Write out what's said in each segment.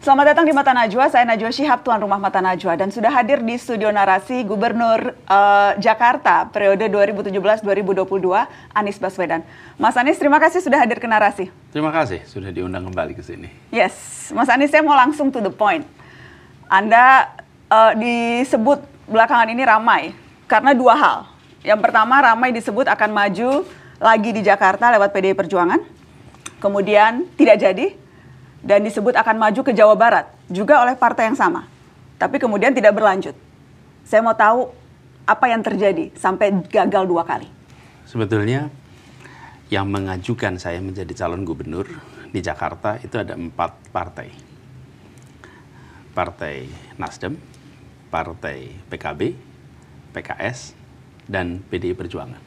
Selamat datang di Mata Najwa, saya Najwa Shihab, tuan rumah Mata Najwa dan sudah hadir di studio narasi Gubernur uh, Jakarta periode 2017-2022 Anies Baswedan. Mas Anies, terima kasih sudah hadir ke narasi. Terima kasih sudah diundang kembali ke sini. Yes, Mas Anies saya mau langsung to the point. Anda uh, disebut belakangan ini ramai karena dua hal. Yang pertama ramai disebut akan maju lagi di Jakarta lewat PDI Perjuangan. Kemudian tidak jadi dan disebut akan maju ke Jawa Barat juga oleh partai yang sama. Tapi kemudian tidak berlanjut. Saya mau tahu apa yang terjadi sampai gagal dua kali. Sebetulnya yang mengajukan saya menjadi calon gubernur di Jakarta itu ada empat partai. Partai Nasdem, Partai PKB, PKS, dan PDI Perjuangan.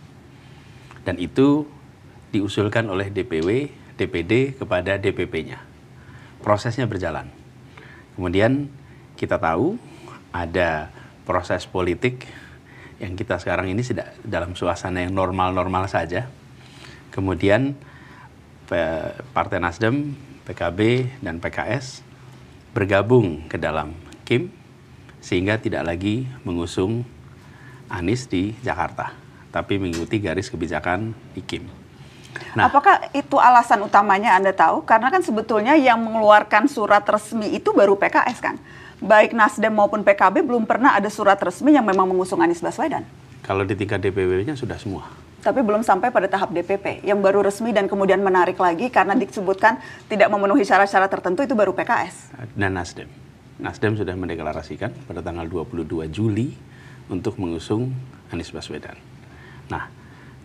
Dan itu diusulkan oleh DPW, DPD kepada DPP-nya prosesnya berjalan. Kemudian kita tahu ada proses politik yang kita sekarang ini sedang dalam suasana yang normal-normal saja. Kemudian Partai Nasdem, PKB, dan PKS bergabung ke dalam Kim sehingga tidak lagi mengusung Anies di Jakarta, tapi mengikuti garis kebijakan di Kim. Nah, Apakah itu alasan utamanya Anda tahu? Karena kan sebetulnya yang mengeluarkan surat resmi itu baru PKS kan? Baik Nasdem maupun PKB belum pernah ada surat resmi yang memang mengusung Anies Baswedan. Kalau di tingkat DPW-nya sudah semua. Tapi belum sampai pada tahap DPP yang baru resmi dan kemudian menarik lagi karena disebutkan tidak memenuhi syarat-syarat tertentu itu baru PKS. Dan Nasdem. Nasdem sudah mendeklarasikan pada tanggal 22 Juli untuk mengusung Anies Baswedan. Nah,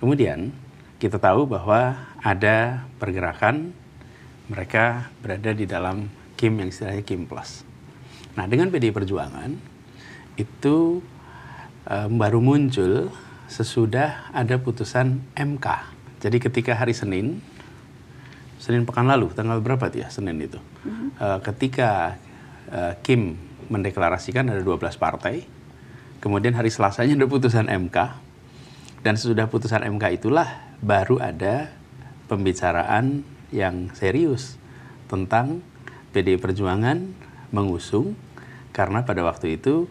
kemudian kita tahu bahwa ada pergerakan mereka berada di dalam Kim yang istilahnya Kim Plus. Nah dengan PDI Perjuangan itu e, baru muncul sesudah ada putusan MK. Jadi ketika hari Senin, Senin pekan lalu, tanggal berapa ya Senin itu? E, ketika e, Kim mendeklarasikan ada 12 partai, kemudian hari Selasanya ada putusan MK, dan sesudah putusan MK itulah baru ada pembicaraan yang serius tentang PDI Perjuangan mengusung karena pada waktu itu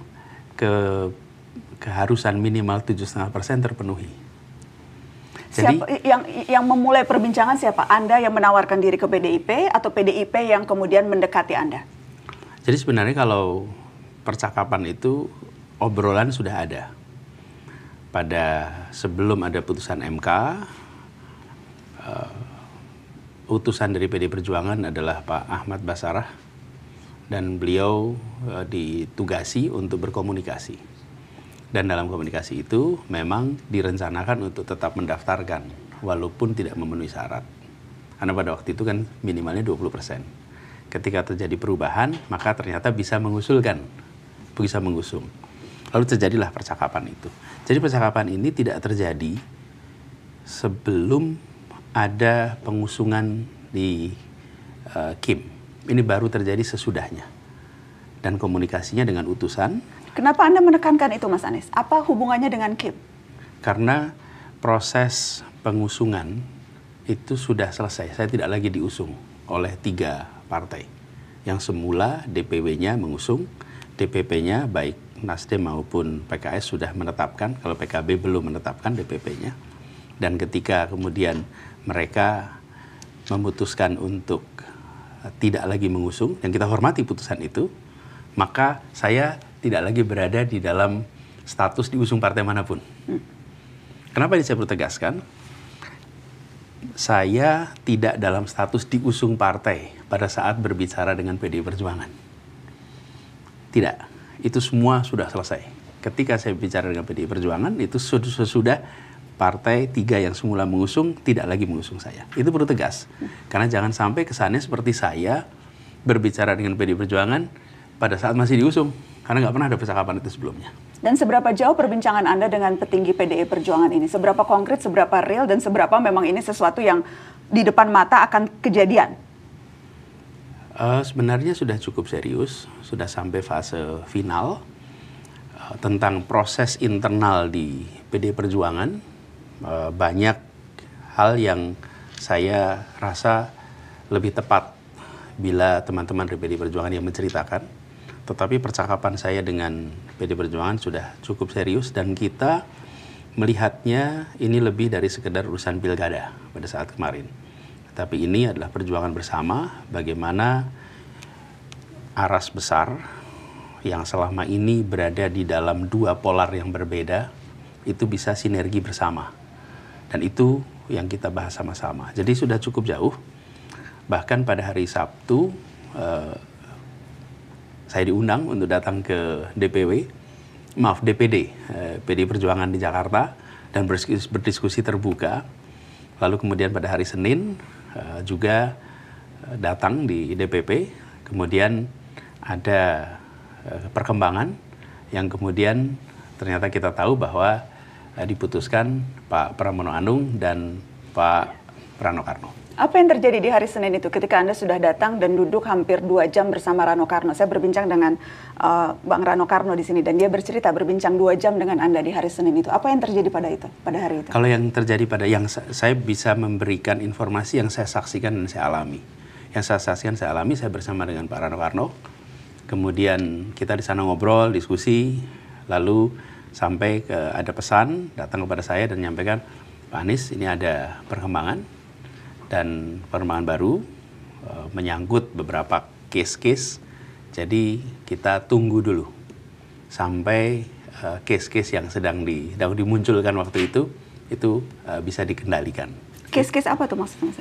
ke keharusan minimal 7,5 persen terpenuhi. Jadi, yang yang memulai perbincangan siapa? Anda yang menawarkan diri ke PDIP atau PDIP yang kemudian mendekati Anda? Jadi sebenarnya kalau percakapan itu obrolan sudah ada pada sebelum ada putusan MK uh, eh, utusan dari PD Perjuangan adalah Pak Ahmad Basarah dan beliau uh, ditugasi untuk berkomunikasi dan dalam komunikasi itu memang direncanakan untuk tetap mendaftarkan walaupun tidak memenuhi syarat karena pada waktu itu kan minimalnya 20% persen. ketika terjadi perubahan maka ternyata bisa mengusulkan bisa mengusung Lalu terjadilah percakapan itu. Jadi percakapan ini tidak terjadi sebelum ada pengusungan di uh, Kim. Ini baru terjadi sesudahnya. Dan komunikasinya dengan utusan. Kenapa Anda menekankan itu Mas Anies? Apa hubungannya dengan Kim? Karena proses pengusungan itu sudah selesai. Saya tidak lagi diusung oleh tiga partai. Yang semula DPW-nya mengusung, DPP-nya baik Nasdem maupun PKS sudah menetapkan, kalau PKB belum menetapkan DPP-nya. Dan ketika kemudian mereka memutuskan untuk eh, tidak lagi mengusung, dan kita hormati putusan itu, maka saya tidak lagi berada di dalam status diusung partai manapun. Hmm. Kenapa ini saya perlu tegaskan? Saya tidak dalam status diusung partai pada saat berbicara dengan PD Perjuangan. Tidak itu semua sudah selesai. Ketika saya bicara dengan PDI Perjuangan, itu sesudah partai tiga yang semula mengusung tidak lagi mengusung saya. Itu perlu tegas. Karena jangan sampai kesannya seperti saya berbicara dengan PDI Perjuangan pada saat masih diusung. Karena nggak pernah ada percakapan itu sebelumnya. Dan seberapa jauh perbincangan Anda dengan petinggi PDI Perjuangan ini? Seberapa konkret, seberapa real, dan seberapa memang ini sesuatu yang di depan mata akan kejadian? Uh, sebenarnya sudah cukup serius, sudah sampai fase final uh, tentang proses internal di PD Perjuangan. Uh, banyak hal yang saya rasa lebih tepat bila teman-teman dari PD Perjuangan yang menceritakan. Tetapi percakapan saya dengan PD Perjuangan sudah cukup serius dan kita melihatnya ini lebih dari sekedar urusan pilkada pada saat kemarin tapi ini adalah perjuangan bersama bagaimana aras besar yang selama ini berada di dalam dua polar yang berbeda itu bisa sinergi bersama. Dan itu yang kita bahas sama-sama. Jadi sudah cukup jauh. Bahkan pada hari Sabtu eh, saya diundang untuk datang ke DPW, maaf DPD, eh, PD Perjuangan di Jakarta dan berdiskusi terbuka. Lalu kemudian pada hari Senin Eh, juga eh, datang di DPP, kemudian ada eh, perkembangan yang kemudian ternyata kita tahu bahwa diputuskan Pak Pramono Anung dan Pak Rano Karno. Apa yang terjadi di hari Senin itu ketika Anda sudah datang dan duduk hampir dua jam bersama Rano Karno? Saya berbincang dengan uh, Bang Rano Karno di sini dan dia bercerita berbincang dua jam dengan Anda di hari Senin itu. Apa yang terjadi pada itu, pada hari itu? Kalau yang terjadi pada yang saya bisa memberikan informasi yang saya saksikan dan saya alami. Yang saya saksikan, saya alami, saya bersama dengan Pak Rano Karno. Kemudian kita di sana ngobrol, diskusi, lalu sampai ke, ada pesan datang kepada saya dan menyampaikan, Pak Anies ini ada perkembangan, dan perkembangan baru e, menyangkut beberapa case-case. Jadi kita tunggu dulu sampai case-case yang sedang di yang dimunculkan waktu itu itu e, bisa dikendalikan. Case-case apa tuh maksudnya?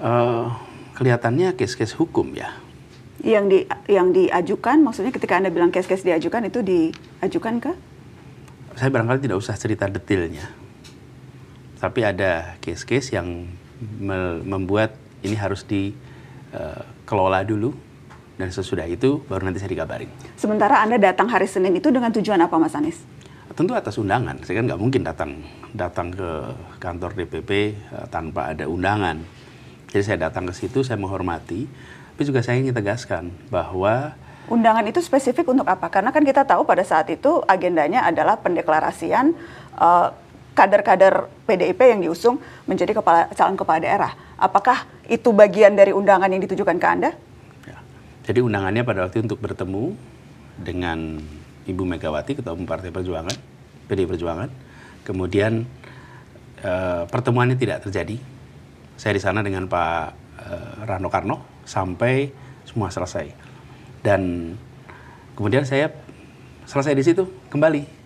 Uh, kelihatannya case-case hukum ya. Yang di yang diajukan maksudnya ketika Anda bilang case-case diajukan itu diajukan ke? Saya barangkali tidak usah cerita detailnya. Tapi ada case-case yang membuat ini harus dikelola eh, uh, dulu dan sesudah itu baru nanti saya dikabarin. Sementara Anda datang hari Senin itu dengan tujuan apa Mas Anies? Tentu atas undangan, saya kan nggak mungkin datang datang ke kantor DPP uh, eh, tanpa ada undangan. Jadi saya datang ke situ, saya menghormati, tapi juga saya ingin tegaskan bahwa Undangan itu spesifik untuk apa? Karena kan kita tahu pada saat itu agendanya adalah pendeklarasian uh, kader-kader PDIP yang diusung menjadi kepala, calon kepala daerah. Apakah itu bagian dari undangan yang ditujukan ke Anda? Ya. Jadi undangannya pada waktu untuk bertemu dengan Ibu Megawati, Ketua Umum Partai Perjuangan, PD Perjuangan. Kemudian e, pertemuannya tidak terjadi. Saya di sana dengan Pak e, Rano Karno sampai semua selesai. Dan kemudian saya selesai di situ, kembali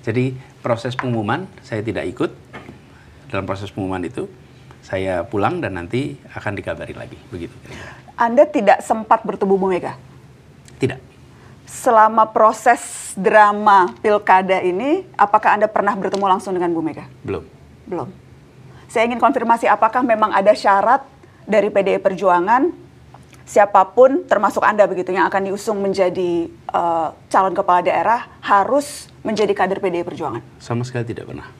jadi proses pengumuman saya tidak ikut dalam proses pengumuman itu. Saya pulang dan nanti akan dikabari lagi, begitu. Anda tidak sempat bertemu Bu Mega? Tidak. Selama proses drama pilkada ini, apakah Anda pernah bertemu langsung dengan Bu Mega? Belum. Belum. Saya ingin konfirmasi apakah memang ada syarat dari PDI Perjuangan siapapun termasuk Anda begitu yang akan diusung menjadi uh, calon kepala daerah harus menjadi kader PDI Perjuangan? Sama sekali tidak pernah.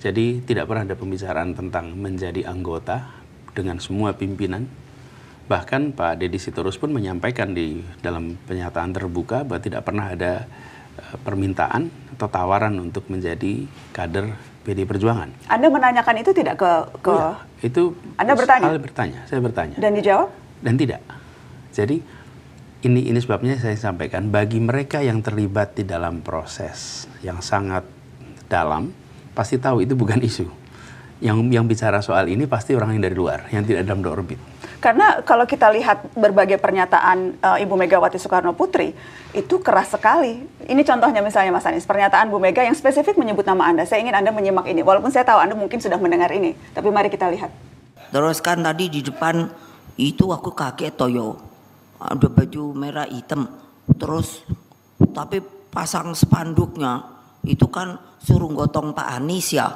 Jadi tidak pernah ada pembicaraan tentang menjadi anggota dengan semua pimpinan. Bahkan Pak Deddy Sitorus pun menyampaikan di dalam pernyataan terbuka bahwa tidak pernah ada eh, permintaan atau tawaran untuk menjadi kader PD Perjuangan. Anda menanyakan itu tidak ke ke ya, itu Anda bertanya. bertanya, saya bertanya. Dan dijawab? dan tidak. Jadi ini ini sebabnya saya sampaikan bagi mereka yang terlibat di dalam proses yang sangat dalam pasti tahu itu bukan isu. Yang yang bicara soal ini pasti orang yang dari luar, yang tidak dalam orbit. Karena kalau kita lihat berbagai pernyataan uh, Ibu Megawati Soekarno Putri itu keras sekali. Ini contohnya misalnya Mas Anies, pernyataan Bu Mega yang spesifik menyebut nama Anda. Saya ingin Anda menyimak ini, walaupun saya tahu Anda mungkin sudah mendengar ini, tapi mari kita lihat. Teruskan tadi di depan itu aku kakek toyo. Ada baju merah hitam. Terus tapi pasang spanduknya itu kan suruh gotong Pak Anies ya.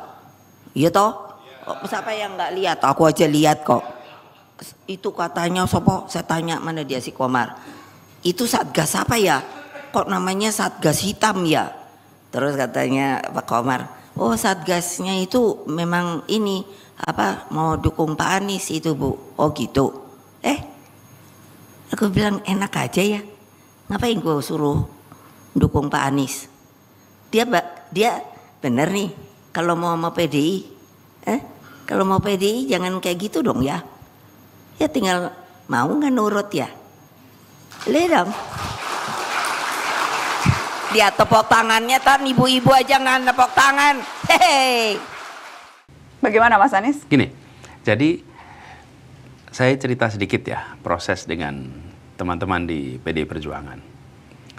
Iya toh? oh, Siapa yang nggak lihat? Aku aja lihat kok. Itu katanya sopo saya tanya mana dia si Komar. Itu satgas apa ya? Kok namanya satgas hitam ya? Terus katanya Pak Komar, "Oh, satgasnya itu memang ini apa mau dukung Pak Anies itu, Bu." Oh, gitu eh aku bilang enak aja ya ngapain gue suruh dukung Pak Anies dia dia bener nih kalau mau sama PDI eh kalau mau PDI jangan kayak gitu dong ya ya tinggal mau nggak nurut ya dong dia tepok tangannya tan ibu-ibu aja nggak tepok tangan hehe bagaimana Mas Anies gini jadi saya cerita sedikit ya proses dengan teman-teman di PD Perjuangan.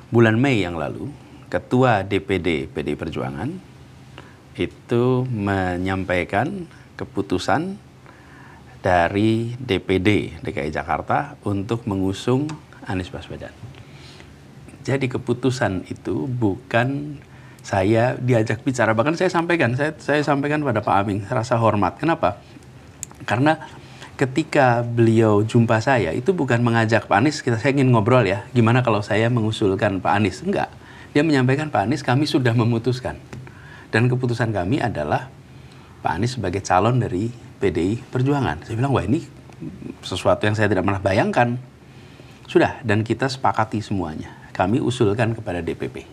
Bulan Mei yang lalu, Ketua DPD PD Perjuangan itu menyampaikan keputusan dari DPD DKI Jakarta untuk mengusung Anies Baswedan. Jadi keputusan itu bukan saya diajak bicara, bahkan saya sampaikan, saya, saya sampaikan pada Pak Amin rasa hormat. Kenapa? Karena ketika beliau jumpa saya itu bukan mengajak Pak Anies kita saya ingin ngobrol ya gimana kalau saya mengusulkan Pak Anies enggak dia menyampaikan Pak Anies kami sudah memutuskan dan keputusan kami adalah Pak Anies sebagai calon dari PDI Perjuangan saya bilang wah ini sesuatu yang saya tidak pernah bayangkan sudah dan kita sepakati semuanya kami usulkan kepada DPP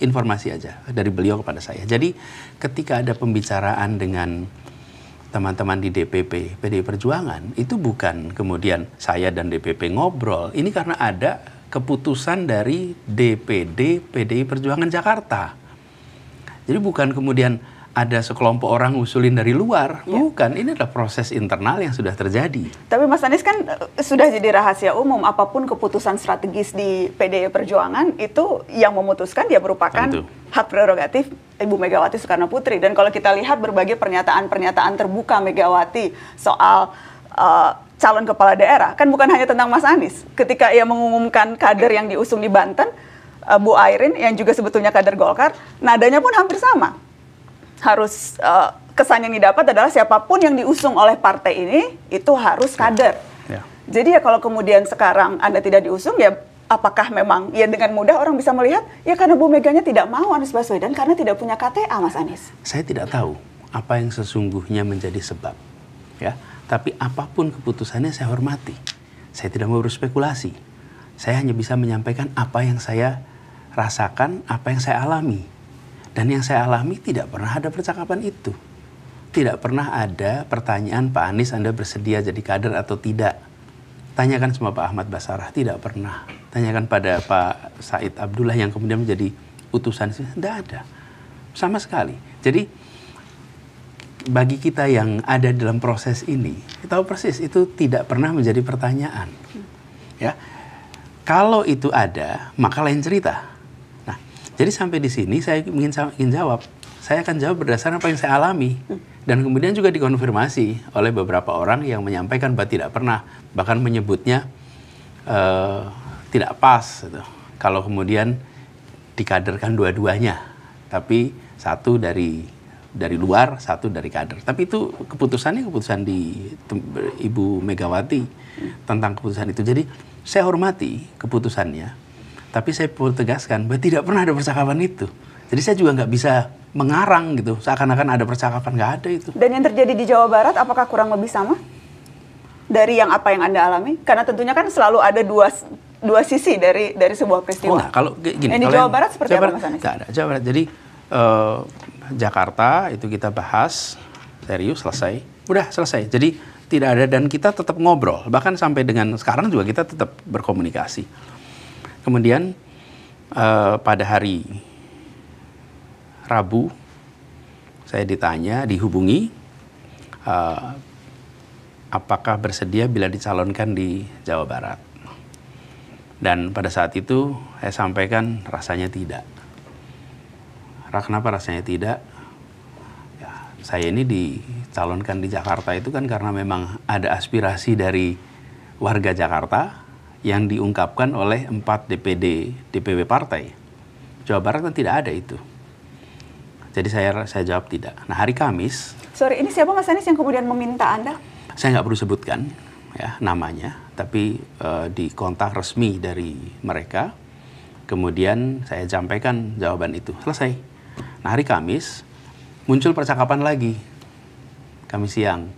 informasi aja dari beliau kepada saya jadi ketika ada pembicaraan dengan teman-teman di DPP PDI Perjuangan itu bukan kemudian saya dan DPP ngobrol. Ini karena ada keputusan dari DPD PDI Perjuangan Jakarta. Jadi bukan kemudian ada sekelompok orang usulin dari luar, ya. bukan. Ini adalah proses internal yang sudah terjadi. Tapi Mas Anies kan eh, sudah jadi rahasia umum, apapun keputusan strategis di PDI Perjuangan itu yang memutuskan dia merupakan Tentu. hak prerogatif Ibu Megawati Soekarno Putri. Dan kalau kita lihat berbagai pernyataan-pernyataan terbuka Megawati soal uh, calon kepala daerah, kan bukan hanya tentang Mas Anies. Ketika ia mengumumkan kader yang diusung di Banten, uh, Bu Airin yang juga sebetulnya kader Golkar, nadanya pun hampir sama. Harus uh, kesan yang didapat adalah siapapun yang diusung oleh partai ini itu harus kader. Ya. Jadi ya kalau kemudian sekarang Anda tidak diusung ya apakah memang ya dengan mudah orang bisa melihat ya karena Bu Meganya tidak mau Anies Baswedan karena tidak punya KTA Mas Anies. Saya tidak tahu apa yang sesungguhnya menjadi sebab ya, tapi apapun keputusannya saya hormati. Saya tidak mau berspekulasi. Saya hanya bisa menyampaikan apa yang saya rasakan, apa yang saya alami. Dan yang saya alami tidak pernah ada percakapan itu. Tidak pernah ada pertanyaan Pak Anies Anda bersedia jadi kader atau tidak. Tanyakan sama Pak Ahmad Basarah, tidak pernah tanyakan pada Pak Said Abdullah yang kemudian menjadi utusan tidak ada sama sekali jadi bagi kita yang ada dalam proses ini kita tahu persis itu tidak pernah menjadi pertanyaan ya kalau itu ada maka lain cerita nah jadi sampai di sini saya ingin ingin jawab saya akan jawab berdasarkan apa yang saya alami dan kemudian juga dikonfirmasi oleh beberapa orang yang menyampaikan bahwa tidak pernah bahkan menyebutnya uh, tidak pas gitu. kalau kemudian dikaderkan dua-duanya tapi satu dari dari luar satu dari kader tapi itu keputusannya keputusan di ibu Megawati tentang keputusan itu jadi saya hormati keputusannya tapi saya perlu tegaskan bahwa tidak pernah ada percakapan itu jadi saya juga nggak bisa mengarang gitu seakan-akan ada percakapan nggak ada itu dan yang terjadi di Jawa Barat apakah kurang lebih sama dari yang apa yang anda alami karena tentunya kan selalu ada dua dua sisi dari dari sebuah peristiwa. Oh, nah, kalau gini, yang di Jawa Barat seperti Jawa Barat, apa Mas Anies? Tidak ada Jawa Barat. Jadi uh, Jakarta itu kita bahas serius selesai, udah selesai. Jadi tidak ada dan kita tetap ngobrol. Bahkan sampai dengan sekarang juga kita tetap berkomunikasi. Kemudian uh, pada hari Rabu saya ditanya, dihubungi uh, apakah bersedia bila dicalonkan di Jawa Barat dan pada saat itu saya sampaikan rasanya tidak. Kenapa rasanya tidak? Ya, saya ini dicalonkan di Jakarta itu kan karena memang ada aspirasi dari warga Jakarta yang diungkapkan oleh empat DPD DPW partai. Jawa Barat kan tidak ada itu. Jadi saya saya jawab tidak. Nah hari Kamis. Sorry, ini siapa Mas Anies yang kemudian meminta Anda? Saya nggak perlu sebutkan ya namanya tapi uh, di kontak resmi dari mereka. Kemudian saya sampaikan jawaban itu. Selesai. Nah, hari Kamis muncul percakapan lagi. kami siang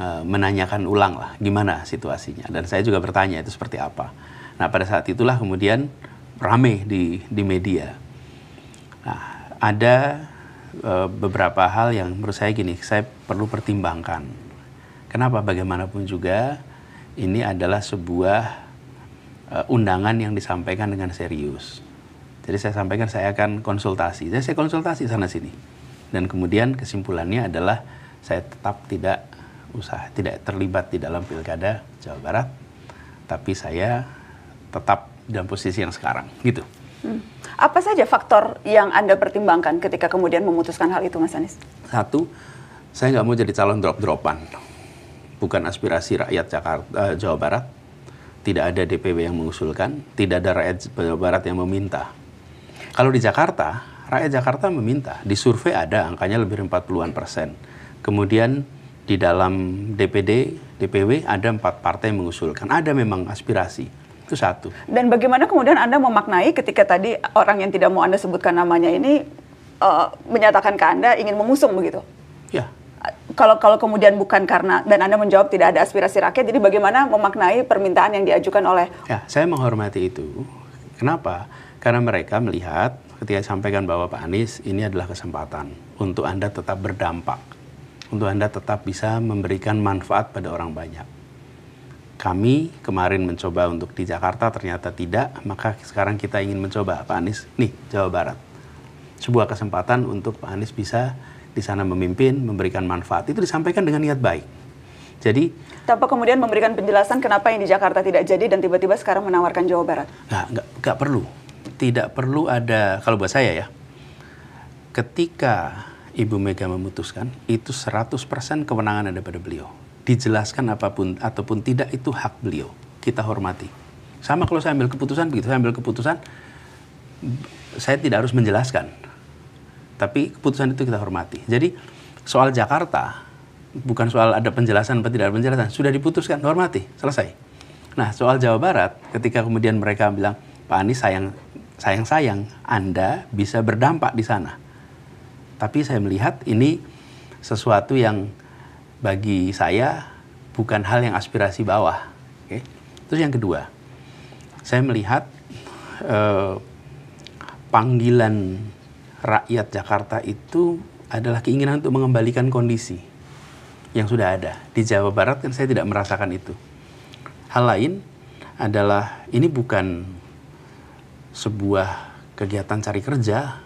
uh, menanyakan ulang lah gimana situasinya dan saya juga bertanya itu seperti apa. Nah, pada saat itulah kemudian rame di di media. Nah, ada uh, beberapa hal yang menurut saya gini, saya perlu pertimbangkan. Kenapa bagaimanapun juga ini adalah sebuah uh, undangan yang disampaikan dengan serius. Jadi saya sampaikan saya akan konsultasi. Jadi saya konsultasi sana sini. Dan kemudian kesimpulannya adalah saya tetap tidak usah tidak terlibat di dalam pilkada Jawa Barat, tapi saya tetap dalam posisi yang sekarang gitu. Hmm. Apa saja faktor yang anda pertimbangkan ketika kemudian memutuskan hal itu, Mas Anies? Satu, saya nggak mau jadi calon drop-dropan bukan aspirasi rakyat Jakarta, eh, Jawa Barat. Tidak ada DPW yang mengusulkan, tidak ada rakyat Jawa Barat yang meminta. Kalau di Jakarta, rakyat Jakarta meminta. Di survei ada, angkanya lebih dari 40-an persen. Kemudian di dalam DPD, DPW ada empat partai yang mengusulkan. Ada memang aspirasi. Itu satu. Dan bagaimana kemudian Anda memaknai ketika tadi orang yang tidak mau Anda sebutkan namanya ini uh, menyatakan ke Anda ingin mengusung begitu? kalau kalau kemudian bukan karena dan Anda menjawab tidak ada aspirasi rakyat, jadi bagaimana memaknai permintaan yang diajukan oleh Ya, saya menghormati itu. Kenapa? Karena mereka melihat ketika sampaikan bahwa Pak Anies ini adalah kesempatan untuk Anda tetap berdampak, untuk Anda tetap bisa memberikan manfaat pada orang banyak. Kami kemarin mencoba untuk di Jakarta ternyata tidak, maka sekarang kita ingin mencoba Pak Anies nih Jawa Barat. Sebuah kesempatan untuk Pak Anies bisa di sana memimpin, memberikan manfaat itu disampaikan dengan niat baik. Jadi tanpa kemudian memberikan penjelasan kenapa yang di Jakarta tidak jadi dan tiba-tiba sekarang menawarkan Jawa Barat. Nggak, nggak, nggak perlu. Tidak perlu ada kalau buat saya ya. Ketika Ibu Mega memutuskan, itu 100% kewenangan ada pada beliau. Dijelaskan apapun ataupun tidak itu hak beliau. Kita hormati. Sama kalau saya ambil keputusan, begitu saya ambil keputusan, saya tidak harus menjelaskan tapi keputusan itu kita hormati. Jadi soal Jakarta bukan soal ada penjelasan atau tidak ada penjelasan, sudah diputuskan, hormati, selesai. Nah, soal Jawa Barat ketika kemudian mereka bilang, "Pak Anies sayang sayang sayang, Anda bisa berdampak di sana." Tapi saya melihat ini sesuatu yang bagi saya bukan hal yang aspirasi bawah. Oke. Terus yang kedua, saya melihat eh, panggilan rakyat Jakarta itu adalah keinginan untuk mengembalikan kondisi yang sudah ada. Di Jawa Barat kan saya tidak merasakan itu. Hal lain adalah ini bukan sebuah kegiatan cari kerja.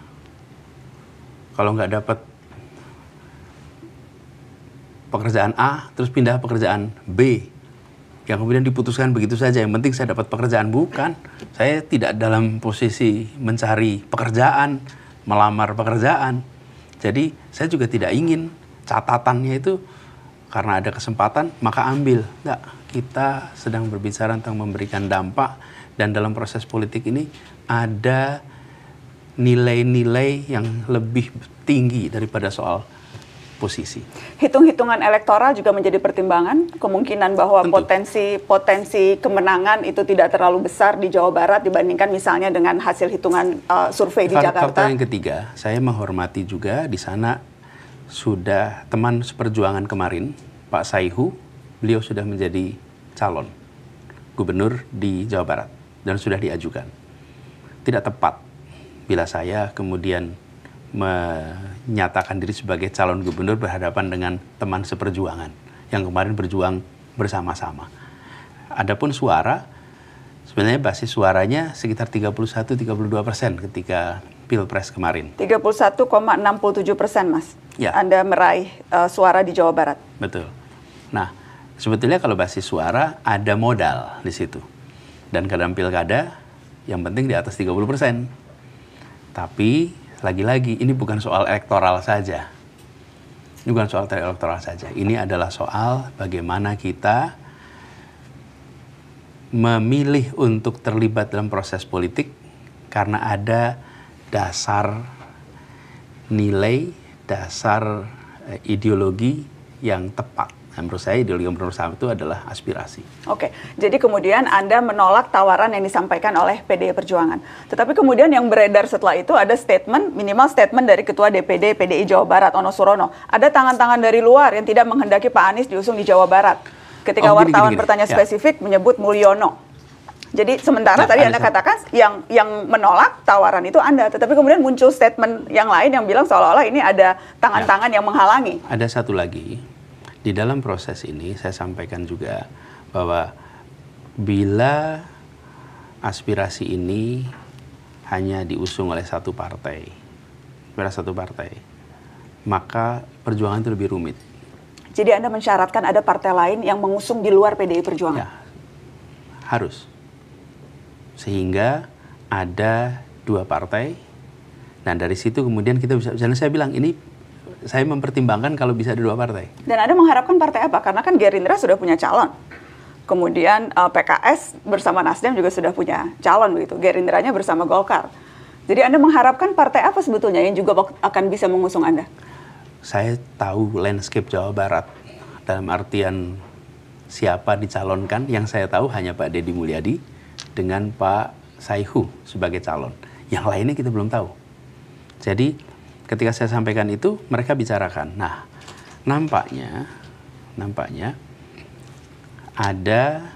Kalau nggak dapat pekerjaan A, terus pindah pekerjaan B, yang kemudian diputuskan begitu saja. Yang penting saya dapat pekerjaan bukan. Saya tidak dalam posisi mencari pekerjaan melamar pekerjaan. Jadi saya juga tidak ingin catatannya itu karena ada kesempatan maka ambil. Enggak, kita sedang berbicara tentang memberikan dampak dan dalam proses politik ini ada nilai-nilai yang lebih tinggi daripada soal posisi. Hitung-hitungan elektoral juga menjadi pertimbangan kemungkinan bahwa Tentu. potensi potensi kemenangan itu tidak terlalu besar di Jawa Barat dibandingkan misalnya dengan hasil hitungan uh, survei di Jakarta. Fakta yang ketiga, saya menghormati juga di sana sudah teman seperjuangan kemarin Pak Saihu, beliau sudah menjadi calon gubernur di Jawa Barat dan sudah diajukan. Tidak tepat bila saya kemudian menyatakan diri sebagai calon gubernur berhadapan dengan teman seperjuangan yang kemarin berjuang bersama-sama. Adapun suara, sebenarnya basis suaranya sekitar 31-32 persen ketika pilpres kemarin. 31,67 persen, mas. Ya. Anda meraih uh, suara di Jawa Barat. Betul. Nah, sebetulnya kalau basis suara ada modal di situ. Dan kadang pilkada yang penting di atas 30 persen. Tapi lagi-lagi ini bukan soal elektoral saja. Ini bukan soal elektoral saja. Ini adalah soal bagaimana kita memilih untuk terlibat dalam proses politik karena ada dasar nilai, dasar eh, ideologi yang tepat. Nah, menurut saya ideologi perusahaan itu adalah aspirasi. Oke, jadi kemudian Anda menolak tawaran yang disampaikan oleh PDI Perjuangan. Tetapi kemudian yang beredar setelah itu ada statement, minimal statement dari Ketua DPD PDI Jawa Barat, Ono Surono. Ada tangan-tangan dari luar yang tidak menghendaki Pak Anies diusung di Jawa Barat. Ketika oh, wartawan gini, gini. bertanya ya. spesifik ya. menyebut Mulyono. Jadi sementara nah, tadi Anda sama. katakan yang yang menolak tawaran itu Anda, tetapi kemudian muncul statement yang lain yang bilang seolah-olah ini ada ya. tangan-tangan ya. yang menghalangi. Ada satu lagi di dalam proses ini saya sampaikan juga bahwa bila aspirasi ini hanya diusung oleh satu partai, pada satu partai, maka perjuangan itu lebih rumit. Jadi Anda mensyaratkan ada partai lain yang mengusung di luar PDI Perjuangan? Ya, harus. Sehingga ada dua partai, dan nah, dari situ kemudian kita bisa, misalnya saya bilang ini saya mempertimbangkan kalau bisa ada dua partai. Dan Anda mengharapkan partai apa? Karena kan Gerindra sudah punya calon. Kemudian uh, eh, PKS bersama Nasdem juga sudah punya calon begitu. Gerindranya bersama Golkar. Jadi Anda mengharapkan partai apa sebetulnya yang juga akan bisa mengusung Anda? Saya tahu landscape Jawa Barat dalam artian siapa dicalonkan yang saya tahu hanya Pak Deddy Mulyadi dengan Pak Saihu sebagai calon. Yang lainnya kita belum tahu. Jadi ketika saya sampaikan itu mereka bicarakan. Nah, nampaknya nampaknya ada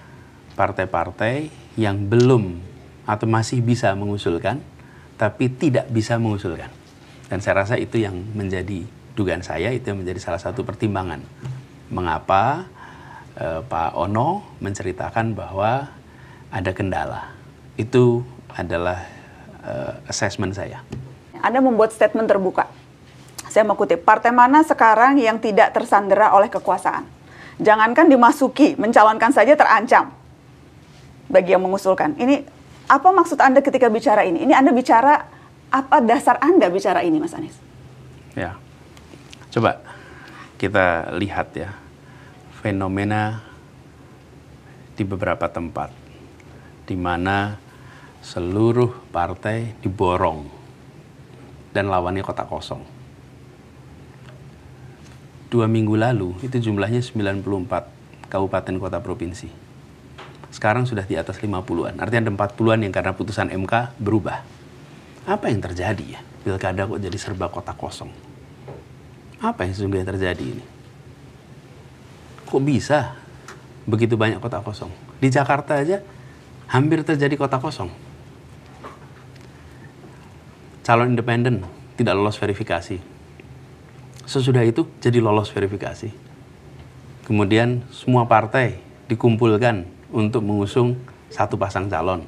partai-partai yang belum atau masih bisa mengusulkan tapi tidak bisa mengusulkan. Dan saya rasa itu yang menjadi dugaan saya itu yang menjadi salah satu pertimbangan mengapa eh, Pak Ono menceritakan bahwa ada kendala. Itu adalah eh, assessment saya. Anda membuat statement terbuka. Saya mau kutip, partai mana sekarang yang tidak tersandera oleh kekuasaan? Jangankan dimasuki, mencalonkan saja terancam. Bagi yang mengusulkan, ini apa maksud Anda ketika bicara ini? Ini Anda bicara apa dasar Anda bicara ini, Mas Anies? Ya, coba kita lihat ya fenomena di beberapa tempat di mana seluruh partai diborong dan lawannya kota kosong. Dua minggu lalu itu jumlahnya 94 kabupaten kota provinsi. Sekarang sudah di atas 50-an. Artinya ada 40-an yang karena putusan MK berubah. Apa yang terjadi ya? Pilkada kok jadi serba kota kosong. Apa yang sesungguhnya terjadi ini? Kok bisa begitu banyak kota kosong? Di Jakarta aja hampir terjadi kota kosong calon independen tidak lolos verifikasi. Sesudah itu jadi lolos verifikasi. Kemudian semua partai dikumpulkan untuk mengusung satu pasang calon.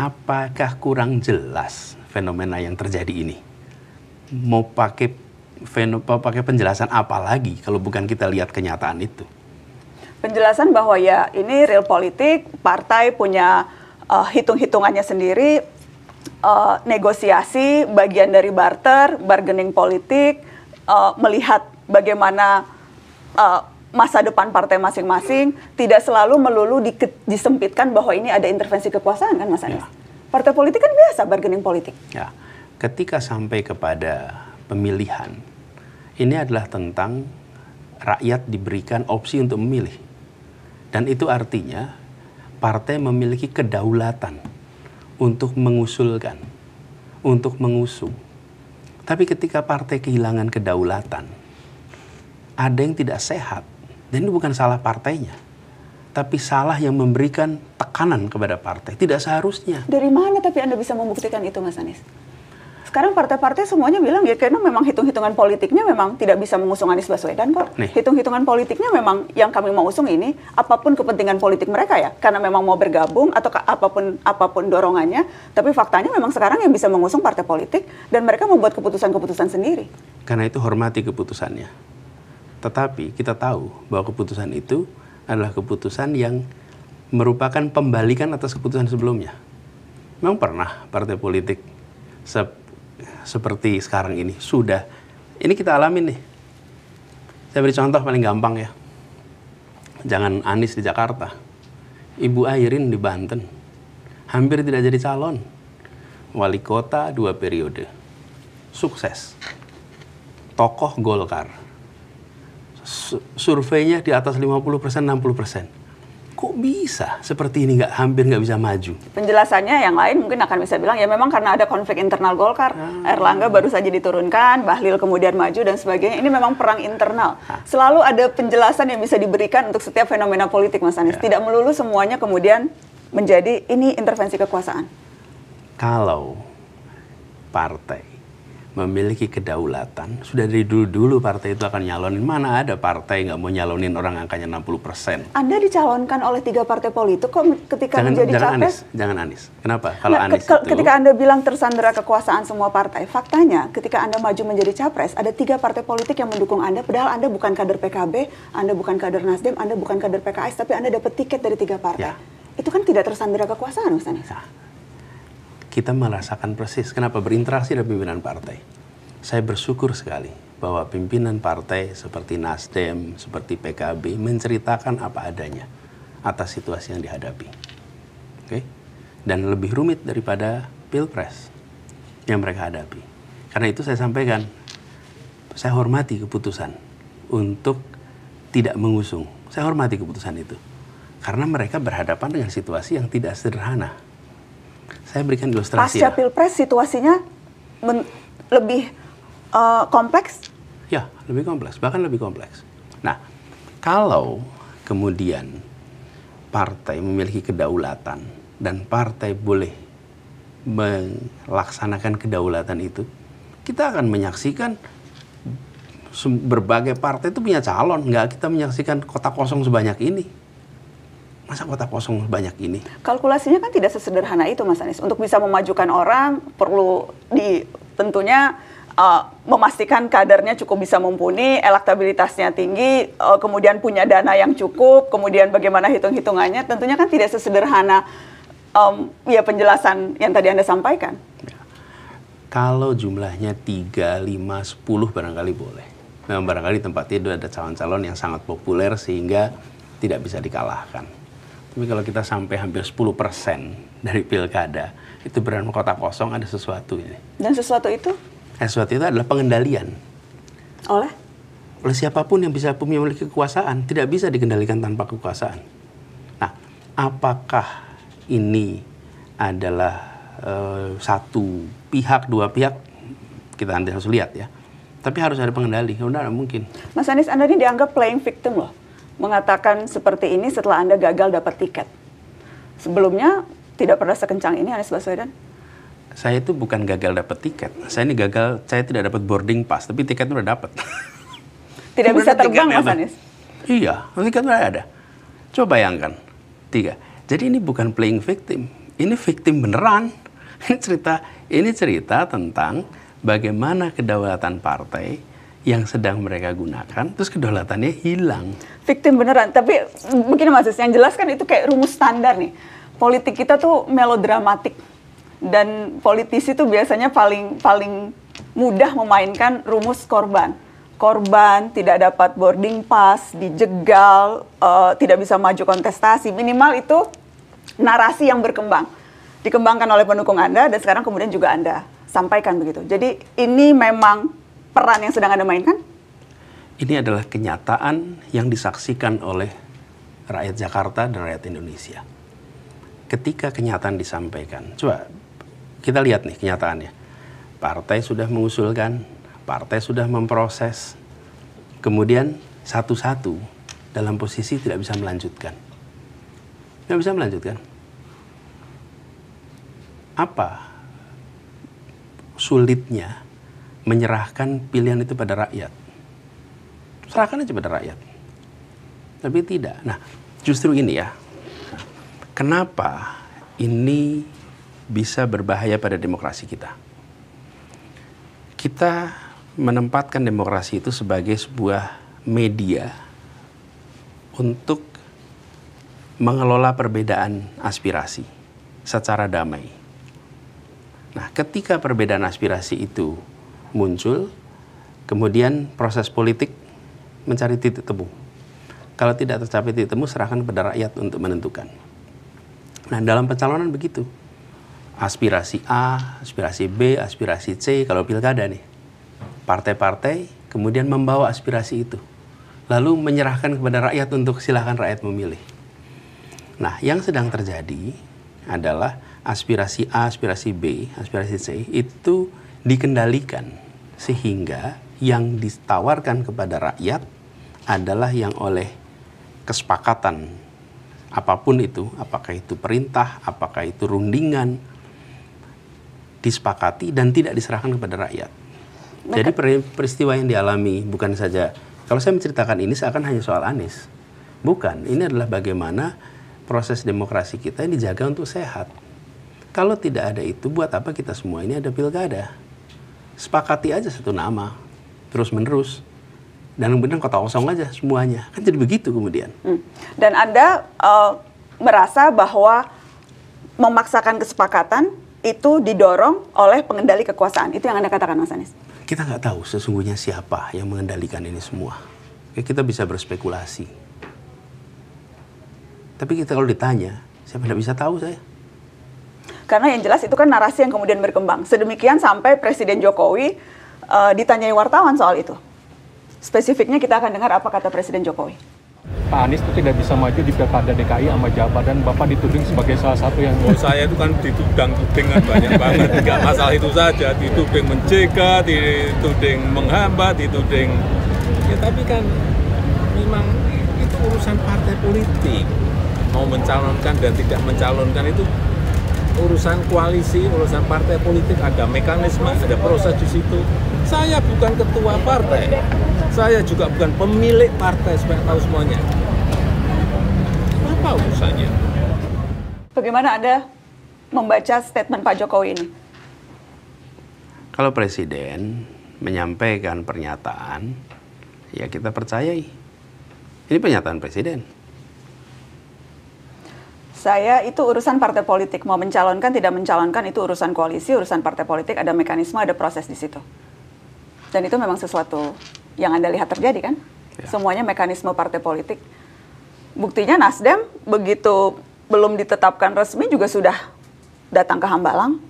Apakah kurang jelas fenomena yang terjadi ini? Mau pakai fenomena pakai penjelasan apa lagi kalau bukan kita lihat kenyataan itu? Penjelasan bahwa ya ini real politik, partai punya uh, hitung-hitungannya sendiri, uh, negosiasi, bagian dari barter, bargaining politik, uh, melihat bagaimana uh, masa depan partai masing-masing, tidak selalu melulu di, disempitkan bahwa ini ada intervensi kekuasaan kan Mas Anies. Ya. Partai politik kan biasa bargaining politik. Ya. Ketika sampai kepada pemilihan, ini adalah tentang rakyat diberikan opsi untuk memilih. Dan itu artinya partai memiliki kedaulatan untuk mengusulkan, untuk mengusung. Tapi ketika partai kehilangan kedaulatan, ada yang tidak sehat, dan ini bukan salah partainya, tapi salah yang memberikan tekanan kepada partai. Tidak seharusnya. Dari mana tapi Anda bisa membuktikan itu, Mas Anies? sekarang partai-partai semuanya bilang ya karena memang hitung-hitungan politiknya memang tidak bisa mengusung Anies Baswedan kok. Hitung-hitungan politiknya memang yang kami mau usung ini apapun kepentingan politik mereka ya, karena memang mau bergabung atau apapun apapun dorongannya, tapi faktanya memang sekarang yang bisa mengusung partai politik dan mereka membuat keputusan-keputusan sendiri. Karena itu hormati keputusannya. Tetapi kita tahu bahwa keputusan itu adalah keputusan yang merupakan pembalikan atas keputusan sebelumnya. Memang pernah partai politik seperti sekarang ini sudah ini kita alami nih saya beri contoh paling gampang ya jangan Anies di Jakarta Ibu Airin di Banten hampir tidak jadi calon wali kota dua periode sukses tokoh Golkar surveinya di atas 50 persen 60 persen kok bisa seperti ini nggak hampir nggak bisa maju? Penjelasannya yang lain mungkin akan bisa bilang ya memang karena ada konflik internal Golkar, ah. Erlangga baru saja diturunkan, Bahlil kemudian maju dan sebagainya. Ini memang perang internal. Ah. Selalu ada penjelasan yang bisa diberikan untuk setiap fenomena politik, Mas Anies. Ya. Tidak melulu semuanya kemudian menjadi ini intervensi kekuasaan. Kalau partai memiliki kedaulatan. Sudah dari dulu-dulu partai itu akan nyalonin. Mana ada partai nggak mau nyalonin orang angkanya 60 persen. Anda dicalonkan oleh tiga partai politik kok ketika jangan, menjadi jangan capres? Anies, jangan Anies. Kenapa? Kalau nah, Anies ke, itu... Ketika Anda bilang tersandera kekuasaan semua partai, faktanya ketika Anda maju menjadi capres, ada tiga partai politik yang mendukung Anda, padahal Anda bukan kader PKB, Anda bukan kader Nasdem, Anda bukan kader PKS, tapi Anda dapat tiket dari tiga partai. Ya. Itu kan tidak tersandera kekuasaan, Mas Anies. Nah kita merasakan persis kenapa berinteraksi dengan pimpinan partai. Saya bersyukur sekali bahwa pimpinan partai seperti Nasdem, seperti PKB menceritakan apa adanya atas situasi yang dihadapi. Oke? Okay? Dan lebih rumit daripada pilpres yang mereka hadapi. Karena itu saya sampaikan, saya hormati keputusan untuk tidak mengusung. Saya hormati keputusan itu. Karena mereka berhadapan dengan situasi yang tidak sederhana saya berikan ilustrasi. Pasca ya. pilpres situasinya men, lebih uh, kompleks? Ya, lebih kompleks, bahkan lebih kompleks. Nah, kalau kemudian partai memiliki kedaulatan dan partai boleh melaksanakan kedaulatan itu, kita akan menyaksikan berbagai partai itu punya calon, nggak kita menyaksikan kota kosong sebanyak ini masa kota kosong banyak ini? Kalkulasinya kan tidak sesederhana itu Mas Anies. Untuk bisa memajukan orang perlu di tentunya uh, memastikan kadarnya cukup bisa mumpuni, elektabilitasnya tinggi, uh, kemudian punya dana yang cukup, kemudian bagaimana hitung-hitungannya, tentunya kan tidak sesederhana um, ya penjelasan yang tadi Anda sampaikan. Ya. Kalau jumlahnya 3, 5, 10 barangkali boleh. Memang barangkali tempat itu ada calon-calon yang sangat populer sehingga tidak bisa dikalahkan. Tapi kalau kita sampai hampir 10 persen dari pilkada, itu berarti kota kosong ada sesuatu ini. Dan sesuatu itu? Eh, sesuatu itu adalah pengendalian. Oleh? Oleh siapapun yang bisa memiliki kekuasaan, tidak bisa dikendalikan tanpa kekuasaan. Nah, apakah ini adalah uh, satu pihak, dua pihak, kita nanti harus lihat ya. Tapi harus ada pengendali, ya udah mungkin. Mas Anies, Anda ini dianggap playing victim loh mengatakan seperti ini setelah Anda gagal dapat tiket. Sebelumnya tidak pernah sekencang ini Anies Baswedan? Saya itu bukan gagal dapat tiket. Saya ini gagal, saya tidak dapat boarding pass, tapi tiket sudah dapat. Tidak bisa terbang Mas Anies? Iya, tiket sudah ada. Coba bayangkan, tiga. Jadi ini bukan playing victim, ini victim beneran. Ini cerita, ini cerita tentang bagaimana kedaulatan partai yang sedang mereka gunakan, terus kedaulatannya hilang. Fiktif beneran, tapi mungkin Mas Is, yang jelas kan itu kayak rumus standar nih. Politik kita tuh melodramatik dan politisi tuh biasanya paling paling mudah memainkan rumus korban. Korban tidak dapat boarding pass, dijegal, uh, tidak bisa maju kontestasi. Minimal itu narasi yang berkembang, dikembangkan oleh pendukung Anda dan sekarang kemudian juga Anda sampaikan begitu. Jadi ini memang peran yang sedang Anda mainkan? Ini adalah kenyataan yang disaksikan oleh rakyat Jakarta dan rakyat Indonesia. Ketika kenyataan disampaikan, coba kita lihat nih kenyataannya. Partai sudah mengusulkan, partai sudah memproses, kemudian satu-satu dalam posisi tidak bisa melanjutkan. Tidak bisa melanjutkan. Apa sulitnya menyerahkan pilihan itu pada rakyat. Serahkan aja pada rakyat. Tapi tidak. Nah, justru ini ya. Kenapa ini bisa berbahaya pada demokrasi kita? Kita menempatkan demokrasi itu sebagai sebuah media untuk mengelola perbedaan aspirasi secara damai. Nah, ketika perbedaan aspirasi itu muncul, kemudian proses politik mencari titik temu. Kalau tidak tercapai titik temu, serahkan kepada rakyat untuk menentukan. Nah, dalam pencalonan begitu. Aspirasi A, aspirasi B, aspirasi C, kalau pilkada nih. Partai-partai kemudian membawa aspirasi itu. Lalu menyerahkan kepada rakyat untuk silahkan rakyat memilih. Nah, yang sedang terjadi adalah aspirasi A, aspirasi B, aspirasi C itu dikendalikan sehingga yang ditawarkan kepada rakyat adalah yang oleh kesepakatan apapun itu, apakah itu perintah, apakah itu rundingan, disepakati dan tidak diserahkan kepada rakyat. Maka... Nah, Jadi peristiwa yang dialami bukan saja kalau saya menceritakan ini seakan hanya soal Anies, bukan. Ini adalah bagaimana proses demokrasi kita yang dijaga untuk sehat. Kalau tidak ada itu, buat apa kita semua ini ada pilkada? sepakati aja satu nama terus menerus dan kemudian kota kosong aja semuanya kan jadi begitu kemudian hmm. dan anda uh, merasa bahwa memaksakan kesepakatan itu didorong oleh pengendali kekuasaan itu yang anda katakan mas anies kita nggak tahu sesungguhnya siapa yang mengendalikan ini semua ya, kita bisa berspekulasi tapi kita kalau ditanya siapa tidak bisa tahu saya karena yang jelas itu kan narasi yang kemudian berkembang. Sedemikian sampai Presiden Jokowi uh, ditanyai wartawan soal itu. Spesifiknya kita akan dengar apa kata Presiden Jokowi. Pak Anies itu tidak bisa maju di Pilkada DKI sama Jabar dan Bapak dituding sebagai salah satu yang oh, saya itu kan ditudang-tuding kan banyak banget Tidak masalah itu saja dituding mencegah dituding menghambat dituding ya tapi kan memang itu urusan partai politik mau mencalonkan dan tidak mencalonkan itu urusan koalisi, urusan partai politik, ada mekanisme, ada proses di situ. Saya bukan ketua partai, saya juga bukan pemilik partai, supaya tahu semuanya. Apa urusannya? Bagaimana Anda membaca statement Pak Jokowi ini? Kalau Presiden menyampaikan pernyataan, ya kita percayai. Ini pernyataan Presiden saya itu urusan partai politik mau mencalonkan tidak mencalonkan itu urusan koalisi urusan partai politik ada mekanisme ada proses di situ dan itu memang sesuatu yang anda lihat terjadi kan ya. semuanya mekanisme partai politik buktinya Nasdem begitu belum ditetapkan resmi juga sudah datang ke Hambalang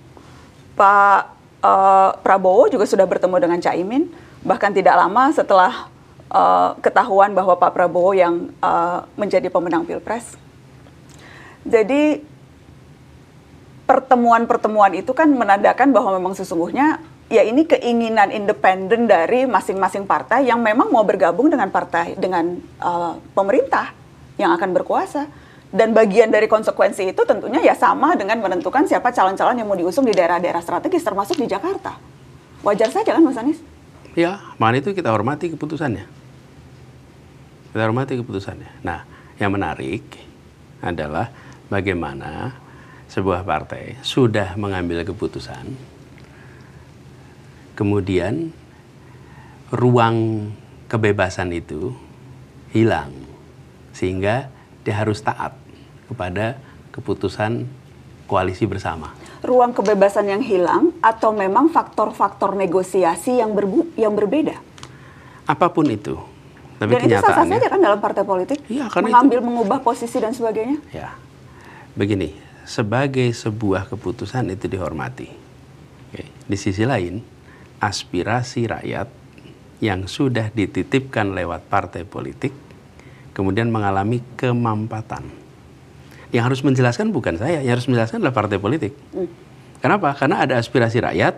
Pak uh, Prabowo juga sudah bertemu dengan Caimin bahkan tidak lama setelah uh, ketahuan bahwa Pak Prabowo yang uh, menjadi pemenang pilpres jadi pertemuan-pertemuan itu kan menandakan bahwa memang sesungguhnya ya ini keinginan independen dari masing-masing partai yang memang mau bergabung dengan partai dengan uh, pemerintah yang akan berkuasa dan bagian dari konsekuensi itu tentunya ya sama dengan menentukan siapa calon-calon yang mau diusung di daerah-daerah strategis termasuk di Jakarta. Wajar saja kan Mas Anies? Ya, mana itu kita hormati keputusannya. Kita hormati keputusannya. Nah, yang menarik adalah bagaimana sebuah partai sudah mengambil keputusan, kemudian ruang kebebasan itu hilang, sehingga dia harus taat kepada keputusan koalisi bersama. Ruang kebebasan yang hilang atau memang faktor-faktor negosiasi yang berbu yang berbeda? Apapun itu, tapi dan itu sah-sah saja kan dalam partai politik? Iya, karena Mengambil, itu, mengubah posisi dan sebagainya? Ya, begini, sebagai sebuah keputusan itu dihormati. Di sisi lain, aspirasi rakyat yang sudah dititipkan lewat partai politik kemudian mengalami kemampatan. Yang harus menjelaskan bukan saya, yang harus menjelaskan adalah partai politik. Hmm. Kenapa? Karena ada aspirasi rakyat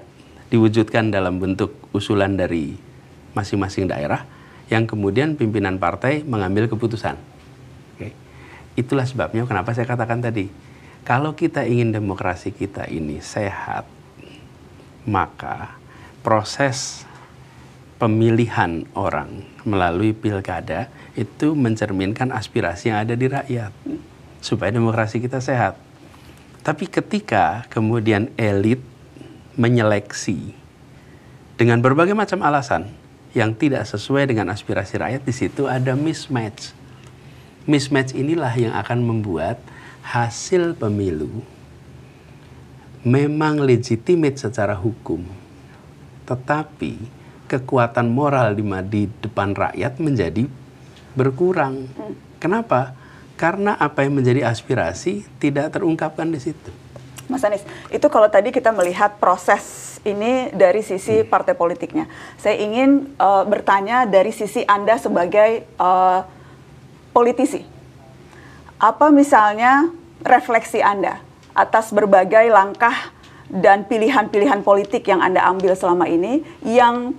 diwujudkan dalam bentuk usulan dari masing-masing daerah yang kemudian pimpinan partai mengambil keputusan Itulah sebabnya kenapa saya katakan tadi, kalau kita ingin demokrasi kita ini sehat, maka proses pemilihan orang melalui pilkada itu mencerminkan aspirasi yang ada di rakyat supaya demokrasi kita sehat. Tapi ketika kemudian elit menyeleksi dengan berbagai macam alasan yang tidak sesuai dengan aspirasi rakyat di situ ada mismatch mismatch inilah yang akan membuat hasil pemilu memang legitimate secara hukum, tetapi kekuatan moral di, di depan rakyat menjadi berkurang. Kenapa? Karena apa yang menjadi aspirasi tidak terungkapkan di situ. Mas Anies, itu kalau tadi kita melihat proses ini dari sisi hmm. partai politiknya. Saya ingin uh, bertanya dari sisi Anda sebagai uh, politisi? Apa misalnya refleksi Anda atas berbagai langkah dan pilihan-pilihan politik yang Anda ambil selama ini yang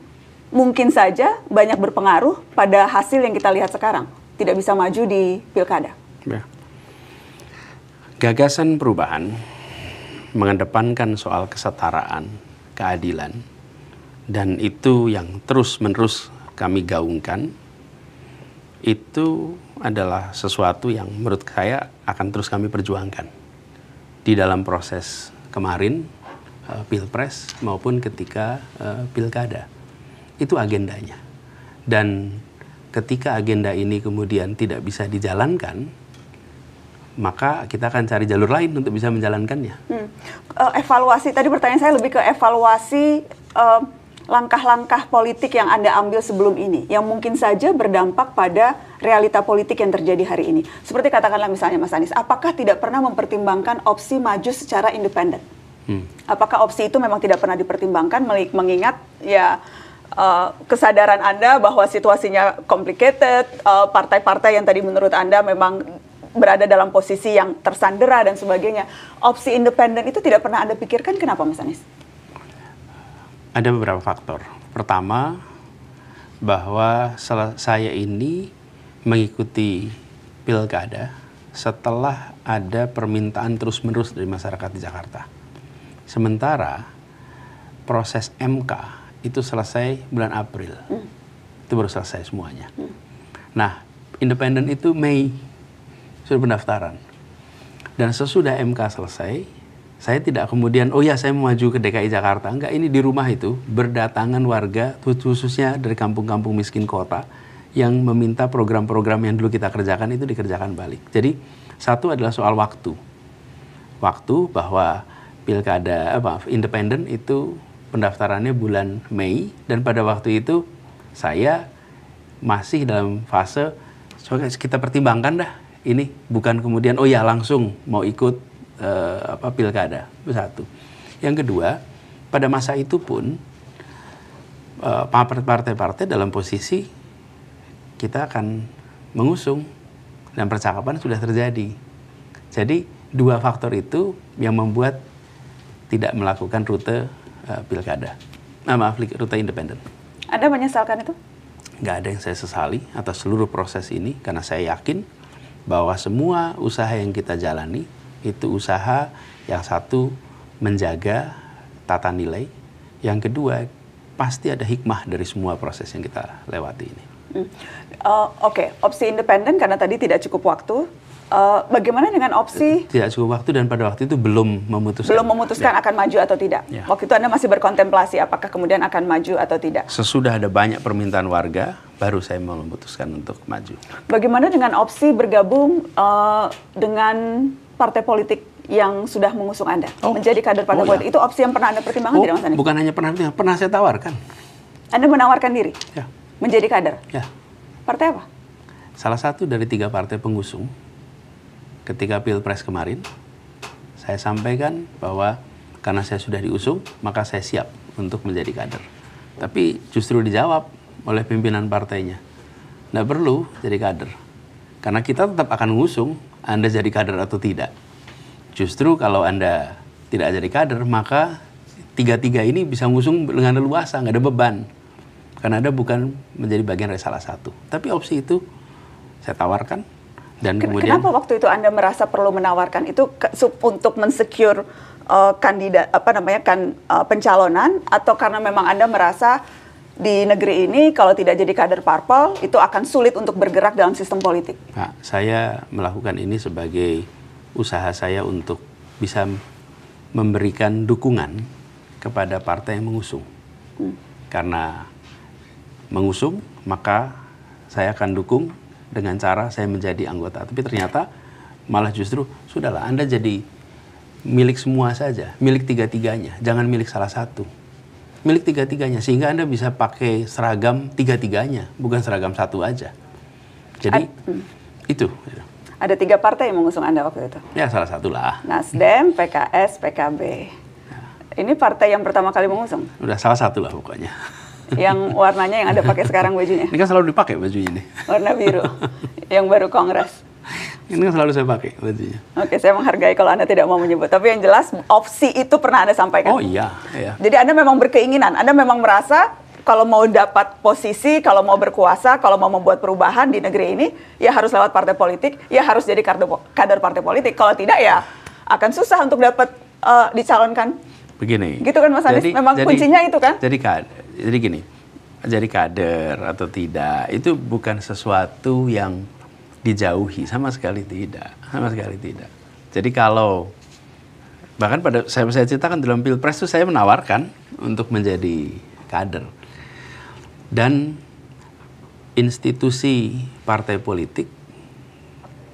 mungkin saja banyak berpengaruh pada hasil yang kita lihat sekarang, tidak bisa maju di pilkada? Ya. Gagasan perubahan mengedepankan soal kesetaraan, keadilan, dan itu yang terus-menerus kami gaungkan itu adalah sesuatu yang menurut saya akan terus kami perjuangkan di dalam proses kemarin eh, pilpres maupun ketika eh, pilkada itu agendanya dan ketika agenda ini kemudian tidak bisa dijalankan maka kita akan cari jalur lain untuk bisa menjalankannya. Hmm. Eh, evaluasi tadi pertanyaan saya lebih ke evaluasi langkah-langkah politik yang Anda ambil sebelum ini yang mungkin saja berdampak pada realita politik yang terjadi hari ini? Seperti katakanlah misalnya Mas Anies, apakah tidak pernah mempertimbangkan opsi maju secara independen? Hmm. Apakah opsi itu memang tidak pernah dipertimbangkan mengingat ya uh, kesadaran Anda bahwa situasinya complicated, eh, partai-partai uh, yang tadi menurut Anda memang berada dalam posisi yang tersandera dan sebagainya. Opsi independen itu tidak pernah Anda pikirkan kenapa Mas Anies? ada beberapa faktor. Pertama, bahwa saya ini mengikuti pilkada setelah ada permintaan terus-menerus dari masyarakat di Jakarta. Sementara proses MK itu selesai bulan April. Hmm. Itu baru selesai semuanya. Hmm. Nah, independen itu Mei sudah pendaftaran. Dan sesudah MK selesai, saya tidak kemudian oh ya saya mau maju ke DKI Jakarta enggak ini di rumah itu berdatangan warga khususnya dari kampung-kampung miskin kota yang meminta program-program yang dulu kita kerjakan itu dikerjakan balik jadi satu adalah soal waktu waktu bahwa pilkada eh, independen itu pendaftarannya bulan Mei dan pada waktu itu saya masih dalam fase so kita pertimbangkan dah ini bukan kemudian oh ya langsung mau ikut uh, apa pilkada itu satu. Yang kedua, pada masa itu pun eh, partai partai-partai dalam posisi kita akan mengusung dan percakapan sudah terjadi. Jadi dua faktor itu yang membuat tidak melakukan rute uh, pilkada. nama ah, maaf, rute independen. Ada menyesalkan itu? Nggak ada yang saya sesali atas seluruh proses ini karena saya yakin bahwa semua usaha yang kita jalani itu usaha yang satu menjaga tata nilai, yang kedua pasti ada hikmah dari semua proses yang kita lewati ini. Uh, Oke, okay. opsi independen karena tadi tidak cukup waktu. Uh, bagaimana dengan opsi eh, tidak cukup waktu dan pada waktu itu belum memutuskan belum memutuskan ya. akan maju atau tidak. Ya. Waktu itu anda masih berkontemplasi apakah kemudian akan maju atau tidak. Sesudah ada banyak permintaan warga, baru saya memutuskan untuk maju. Bagaimana dengan opsi bergabung uh, dengan partai politik yang sudah mengusung Anda oh. menjadi kader partai oh, politik. Ya. Itu opsi yang pernah Anda pertimbangkan oh, tidak Mas Andi? Bukan hanya pernah iya, pernah saya tawarkan. Anda menawarkan diri? Ya. Menjadi kader? Ya. Partai apa? Salah satu dari tiga partai pengusung ketika Pilpres kemarin saya sampaikan bahwa karena saya sudah diusung, maka saya siap untuk menjadi kader. Tapi justru dijawab oleh pimpinan partainya. Tidak perlu jadi kader. Karena kita tetap akan mengusung anda jadi kader atau tidak. Justru kalau Anda tidak jadi kader, maka tiga-tiga ini bisa ngusung dengan leluasa, nggak ada beban. Karena Anda bukan menjadi bagian dari salah satu. Tapi opsi itu saya tawarkan, dan kemudian kenapa waktu itu anda merasa perlu menawarkan itu ke, sub, untuk mensecure uh, eh, kandidat apa namanya kan uh, pencalonan atau karena memang anda merasa di negeri ini kalau tidak jadi kader parpol itu akan sulit untuk bergerak dalam sistem politik. Pak, saya melakukan ini sebagai usaha saya untuk bisa memberikan dukungan kepada partai yang mengusung. Hmm. Karena mengusung, maka saya akan dukung dengan cara saya menjadi anggota. Tapi ternyata malah justru sudahlah Anda jadi milik semua saja, milik tiga-tiganya, jangan milik salah satu milik tiga-tiganya sehingga Anda bisa pakai seragam tiga-tiganya, bukan seragam satu aja. Jadi A hmm. itu. Ada tiga partai yang mengusung Anda waktu itu? Ya, salah satulah Nasdem, PKS, PKB. Ya. Ini partai yang pertama kali mengusung? Udah salah satu lah pokoknya. Yang warnanya yang ada pakai sekarang bajunya? Ini kan selalu dipakai bajunya ini Warna biru, yang baru kongres. Ini kan selalu saya pakai bajunya. Oke, saya menghargai kalau Anda tidak mau menyebut. Tapi yang jelas opsi itu pernah Anda sampaikan. Oh iya, iya. Jadi Anda memang berkeinginan, Anda memang merasa kalau mau dapat posisi, kalau mau berkuasa, kalau mau membuat perubahan di negeri ini, ya harus lewat partai politik, ya harus jadi kader, kader partai politik. Kalau tidak ya akan susah untuk dapat uh, dicalonkan. Begini. Gitu kan Mas Anies? memang jadi, kuncinya itu kan? Jadi jadi gini. Jadi kader atau tidak itu bukan sesuatu yang dijauhi sama sekali tidak sama sekali tidak jadi kalau bahkan pada saya saya ceritakan dalam pilpres itu saya menawarkan untuk menjadi kader dan institusi partai politik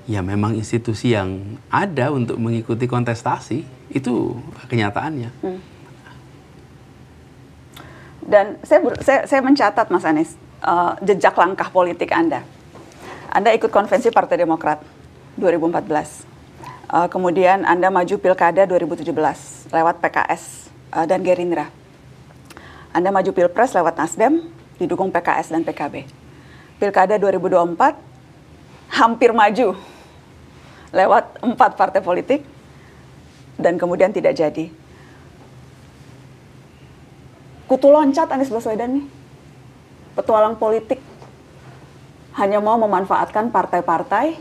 ya memang institusi yang ada untuk mengikuti kontestasi itu kenyataannya hmm. dan saya, saya saya mencatat mas anies uh, jejak langkah politik anda anda ikut konvensi Partai Demokrat 2014. Uh, eh, kemudian Anda maju Pilkada 2017 lewat PKS uh, eh, dan Gerindra. Anda maju Pilpres lewat Nasdem, didukung PKS dan PKB. Pilkada 2024 hampir maju lewat empat partai politik dan kemudian tidak jadi. Kutu loncat Anies Baswedan nih, petualang politik hanya mau memanfaatkan partai-partai,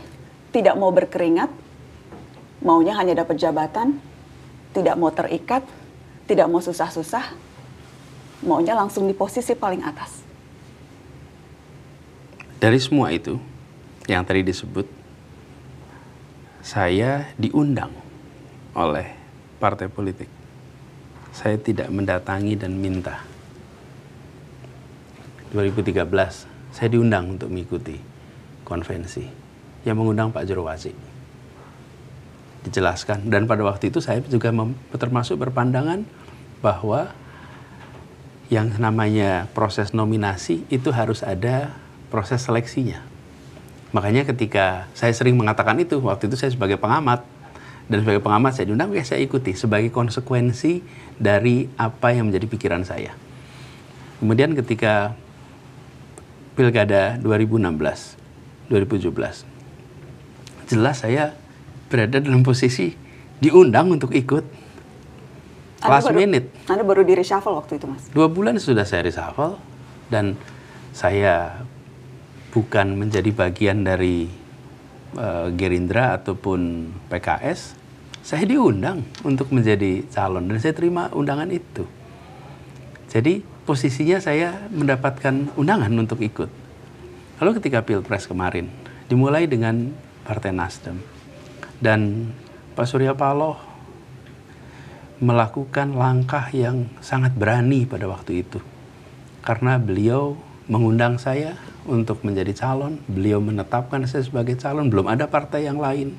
tidak mau berkeringat, maunya hanya dapat jabatan, tidak mau terikat, tidak mau susah-susah, maunya langsung di posisi paling atas. Dari semua itu yang tadi disebut, saya diundang oleh partai politik. Saya tidak mendatangi dan minta. 2013 saya diundang untuk mengikuti konvensi yang mengundang Pak Jurowasi. Dijelaskan dan pada waktu itu saya juga termasuk berpandangan bahwa yang namanya proses nominasi itu harus ada proses seleksinya. Makanya ketika saya sering mengatakan itu waktu itu saya sebagai pengamat dan sebagai pengamat saya diundang ya saya ikuti sebagai konsekuensi dari apa yang menjadi pikiran saya. Kemudian ketika Pilkada 2016, 2017. Jelas saya berada dalam posisi diundang untuk ikut anda last baru, minute. Anda baru di reshuffle waktu itu, Mas? Dua bulan sudah saya reshuffle dan saya bukan menjadi bagian dari uh, Gerindra ataupun PKS. Saya diundang untuk menjadi calon dan saya terima undangan itu. Jadi posisinya saya mendapatkan undangan untuk ikut. Lalu ketika Pilpres kemarin, dimulai dengan Partai Nasdem. Dan Pak Surya Paloh melakukan langkah yang sangat berani pada waktu itu. Karena beliau mengundang saya untuk menjadi calon, beliau menetapkan saya sebagai calon, belum ada partai yang lain.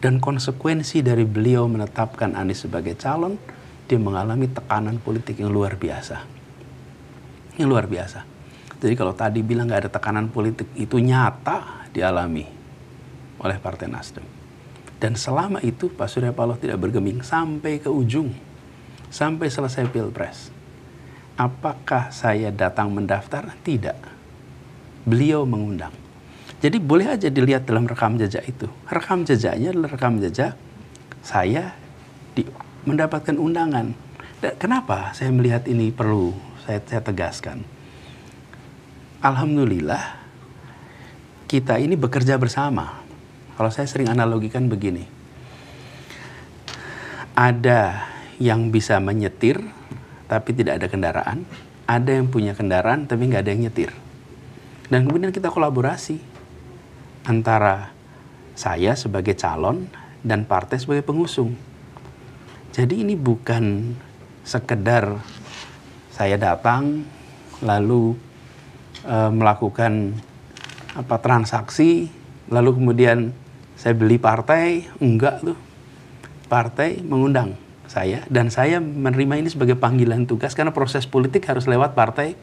Dan konsekuensi dari beliau menetapkan Anies sebagai calon, dia mengalami tekanan politik yang luar biasa yang luar biasa. Jadi kalau tadi bilang nggak ada tekanan politik itu nyata dialami oleh Partai Nasdem. Dan selama itu Pak Surya Paloh tidak bergeming sampai ke ujung, sampai selesai pilpres. Apakah saya datang mendaftar? Tidak. Beliau mengundang. Jadi boleh aja dilihat dalam rekam jejak itu. Rekam jejaknya adalah rekam jejak saya di, mendapatkan undangan. kenapa saya melihat ini perlu saya, saya tegaskan. Alhamdulillah kita ini bekerja bersama. Kalau saya sering analogikan begini. Ada yang bisa menyetir tapi tidak ada kendaraan, ada yang punya kendaraan tapi nggak ada yang nyetir. Dan kemudian kita kolaborasi antara saya sebagai calon dan partai sebagai pengusung. Jadi ini bukan sekedar saya datang lalu e, melakukan apa transaksi lalu kemudian saya beli partai enggak tuh partai mengundang saya dan saya menerima ini sebagai panggilan tugas karena proses politik harus lewat partai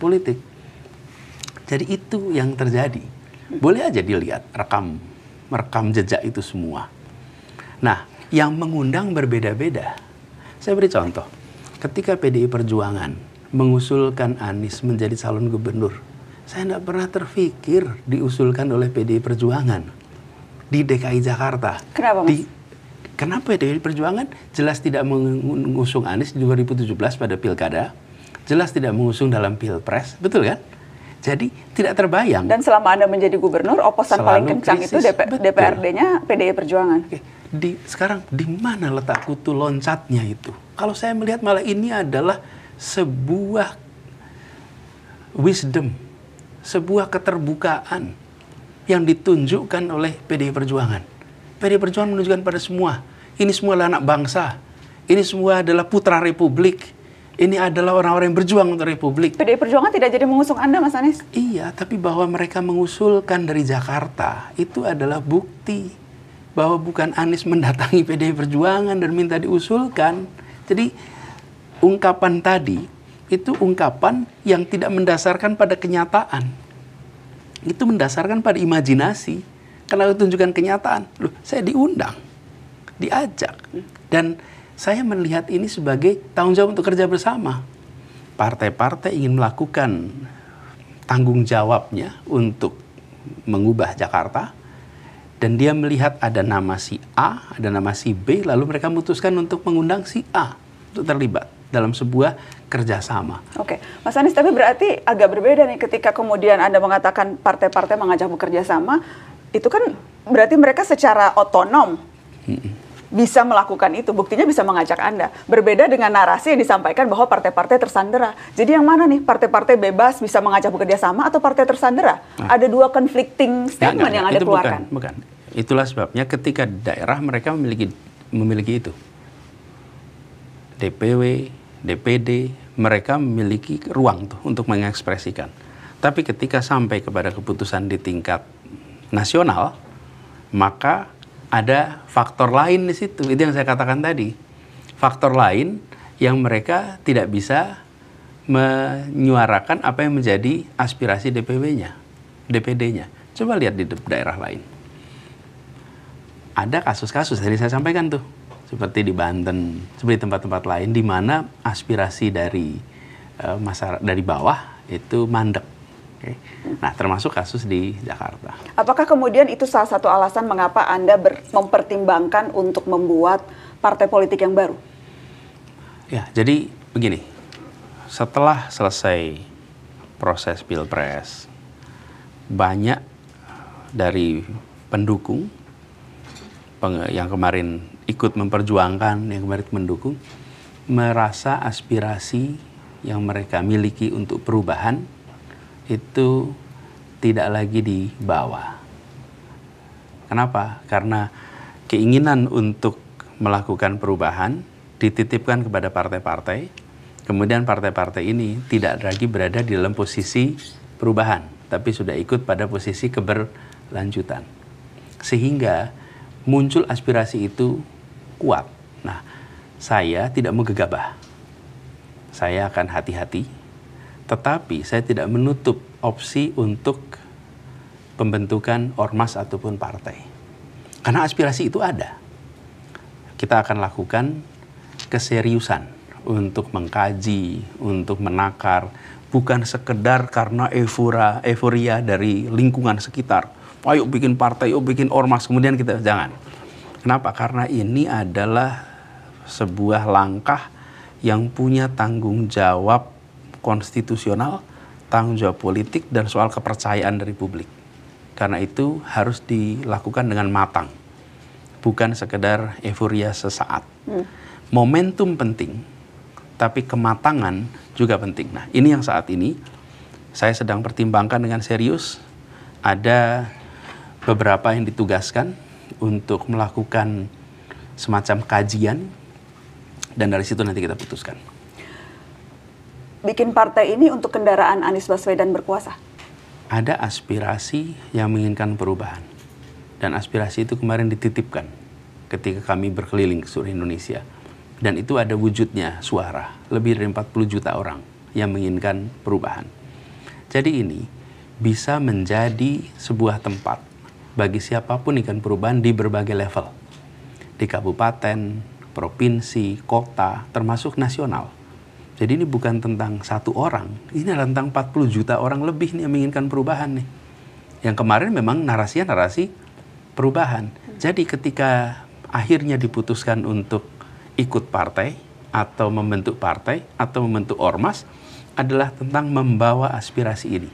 politik jadi itu yang terjadi boleh aja dilihat rekam merekam jejak itu semua nah yang mengundang berbeda-beda saya beri contoh ketika PDI Perjuangan mengusulkan Anies menjadi calon gubernur, saya tidak pernah terfikir diusulkan oleh PDI Perjuangan di DKI Jakarta. Kenapa, Mas? Di, kenapa PDI Perjuangan jelas tidak mengusung Anies di 2017 pada pilkada, jelas tidak mengusung dalam pilpres, betul kan? Jadi tidak terbayang. Dan selama Anda menjadi gubernur, oposan paling kencang krisis. itu DP, DPRD-nya PDI Perjuangan. Oke. Di, sekarang di mana letak kutu loncatnya itu? Kalau saya melihat malah ini adalah sebuah wisdom, sebuah keterbukaan yang ditunjukkan oleh PDI Perjuangan. PDI Perjuangan menunjukkan pada semua, ini semua adalah anak bangsa, ini semua adalah putra republik, ini adalah orang-orang yang berjuang untuk Republik. PDI Perjuangan tidak jadi mengusung Anda, Mas Anies? Iya, tapi bahwa mereka mengusulkan dari Jakarta, itu adalah bukti bahwa bukan Anies mendatangi PDI Perjuangan dan minta diusulkan. Jadi, ungkapan tadi itu ungkapan yang tidak mendasarkan pada kenyataan. Itu mendasarkan pada imajinasi. Karena tunjukkan kenyataan, loh saya diundang, diajak. Dan saya melihat ini sebagai tanggung jawab untuk kerja bersama. Partai-partai ingin melakukan tanggung jawabnya untuk mengubah Jakarta dan dia melihat ada nama si A, ada nama si B, lalu mereka memutuskan untuk mengundang si A untuk terlibat dalam sebuah kerjasama. Oke, okay. Mas Anies, tapi berarti agak berbeda nih ketika kemudian Anda mengatakan partai-partai mengajak bekerja sama, itu kan berarti mereka secara otonom bisa melakukan itu, buktinya bisa mengajak Anda. Berbeda dengan narasi yang disampaikan bahwa partai-partai tersandera. Jadi yang mana nih, partai-partai bebas bisa mengajak bekerja sama atau partai tersandera? Nah. Ada dua conflicting statement nah, nah, yang Anda itu keluarkan. Bukan, bukan. Itulah sebabnya ketika daerah mereka memiliki memiliki itu. DPW, DPD, mereka memiliki ruang tuh untuk mengekspresikan. Tapi ketika sampai kepada keputusan di tingkat nasional, maka ada faktor lain di situ. Itu yang saya katakan tadi. Faktor lain yang mereka tidak bisa menyuarakan apa yang menjadi aspirasi DPW-nya, DPD-nya. Coba lihat di daerah lain. Ada kasus-kasus tadi saya sampaikan tuh, seperti di Banten, seperti tempat-tempat lain di mana aspirasi dari uh, masyarakat dari bawah itu mandek. Okay Nah, termasuk kasus di Jakarta. Apakah kemudian itu salah satu alasan mengapa Anda mempertimbangkan untuk membuat partai politik yang baru? Ya, jadi begini. Setelah selesai proses Pilpres, banyak dari pendukung yang kemarin ikut memperjuangkan, yang kemarin mendukung, merasa aspirasi yang mereka miliki untuk perubahan itu tidak lagi dibawa. Kenapa? Karena keinginan untuk melakukan perubahan dititipkan kepada partai-partai, kemudian partai-partai ini tidak lagi berada di dalam posisi perubahan, tapi sudah ikut pada posisi keberlanjutan. Sehingga muncul aspirasi itu kuat. Nah, saya tidak mau gegabah. Saya akan hati-hati tetapi saya tidak menutup opsi untuk pembentukan ormas ataupun partai. Karena aspirasi itu ada. Kita akan lakukan keseriusan untuk mengkaji, untuk menakar, bukan sekedar karena eufora, euforia dari lingkungan sekitar. Ayo bikin partai, yuk bikin ormas, kemudian kita jangan. Kenapa? Karena ini adalah sebuah langkah yang punya tanggung jawab konstitusional, tanggung jawab politik, dan soal kepercayaan dari publik. Karena itu harus dilakukan dengan matang, bukan sekedar euforia sesaat. Hmm. Momentum penting, tapi kematangan juga penting. Nah, ini yang saat ini saya sedang pertimbangkan dengan serius. Ada beberapa yang ditugaskan untuk melakukan semacam kajian dan dari situ nanti kita putuskan bikin partai ini untuk kendaraan Anies Baswedan berkuasa? Ada aspirasi yang menginginkan perubahan. Dan aspirasi itu kemarin dititipkan ketika kami berkeliling ke seluruh Indonesia. Dan itu ada wujudnya suara, lebih dari 40 juta orang yang menginginkan perubahan. Jadi ini bisa menjadi sebuah tempat bagi siapapun ikan perubahan di berbagai level. Di kabupaten, provinsi, kota, termasuk nasional jadi ini bukan tentang satu orang, ini adalah tentang 40 juta orang lebih nih yang menginginkan perubahan nih. Yang kemarin memang narasi narasi perubahan. Jadi ketika akhirnya diputuskan untuk ikut partai atau membentuk partai atau membentuk ormas adalah tentang membawa aspirasi ini.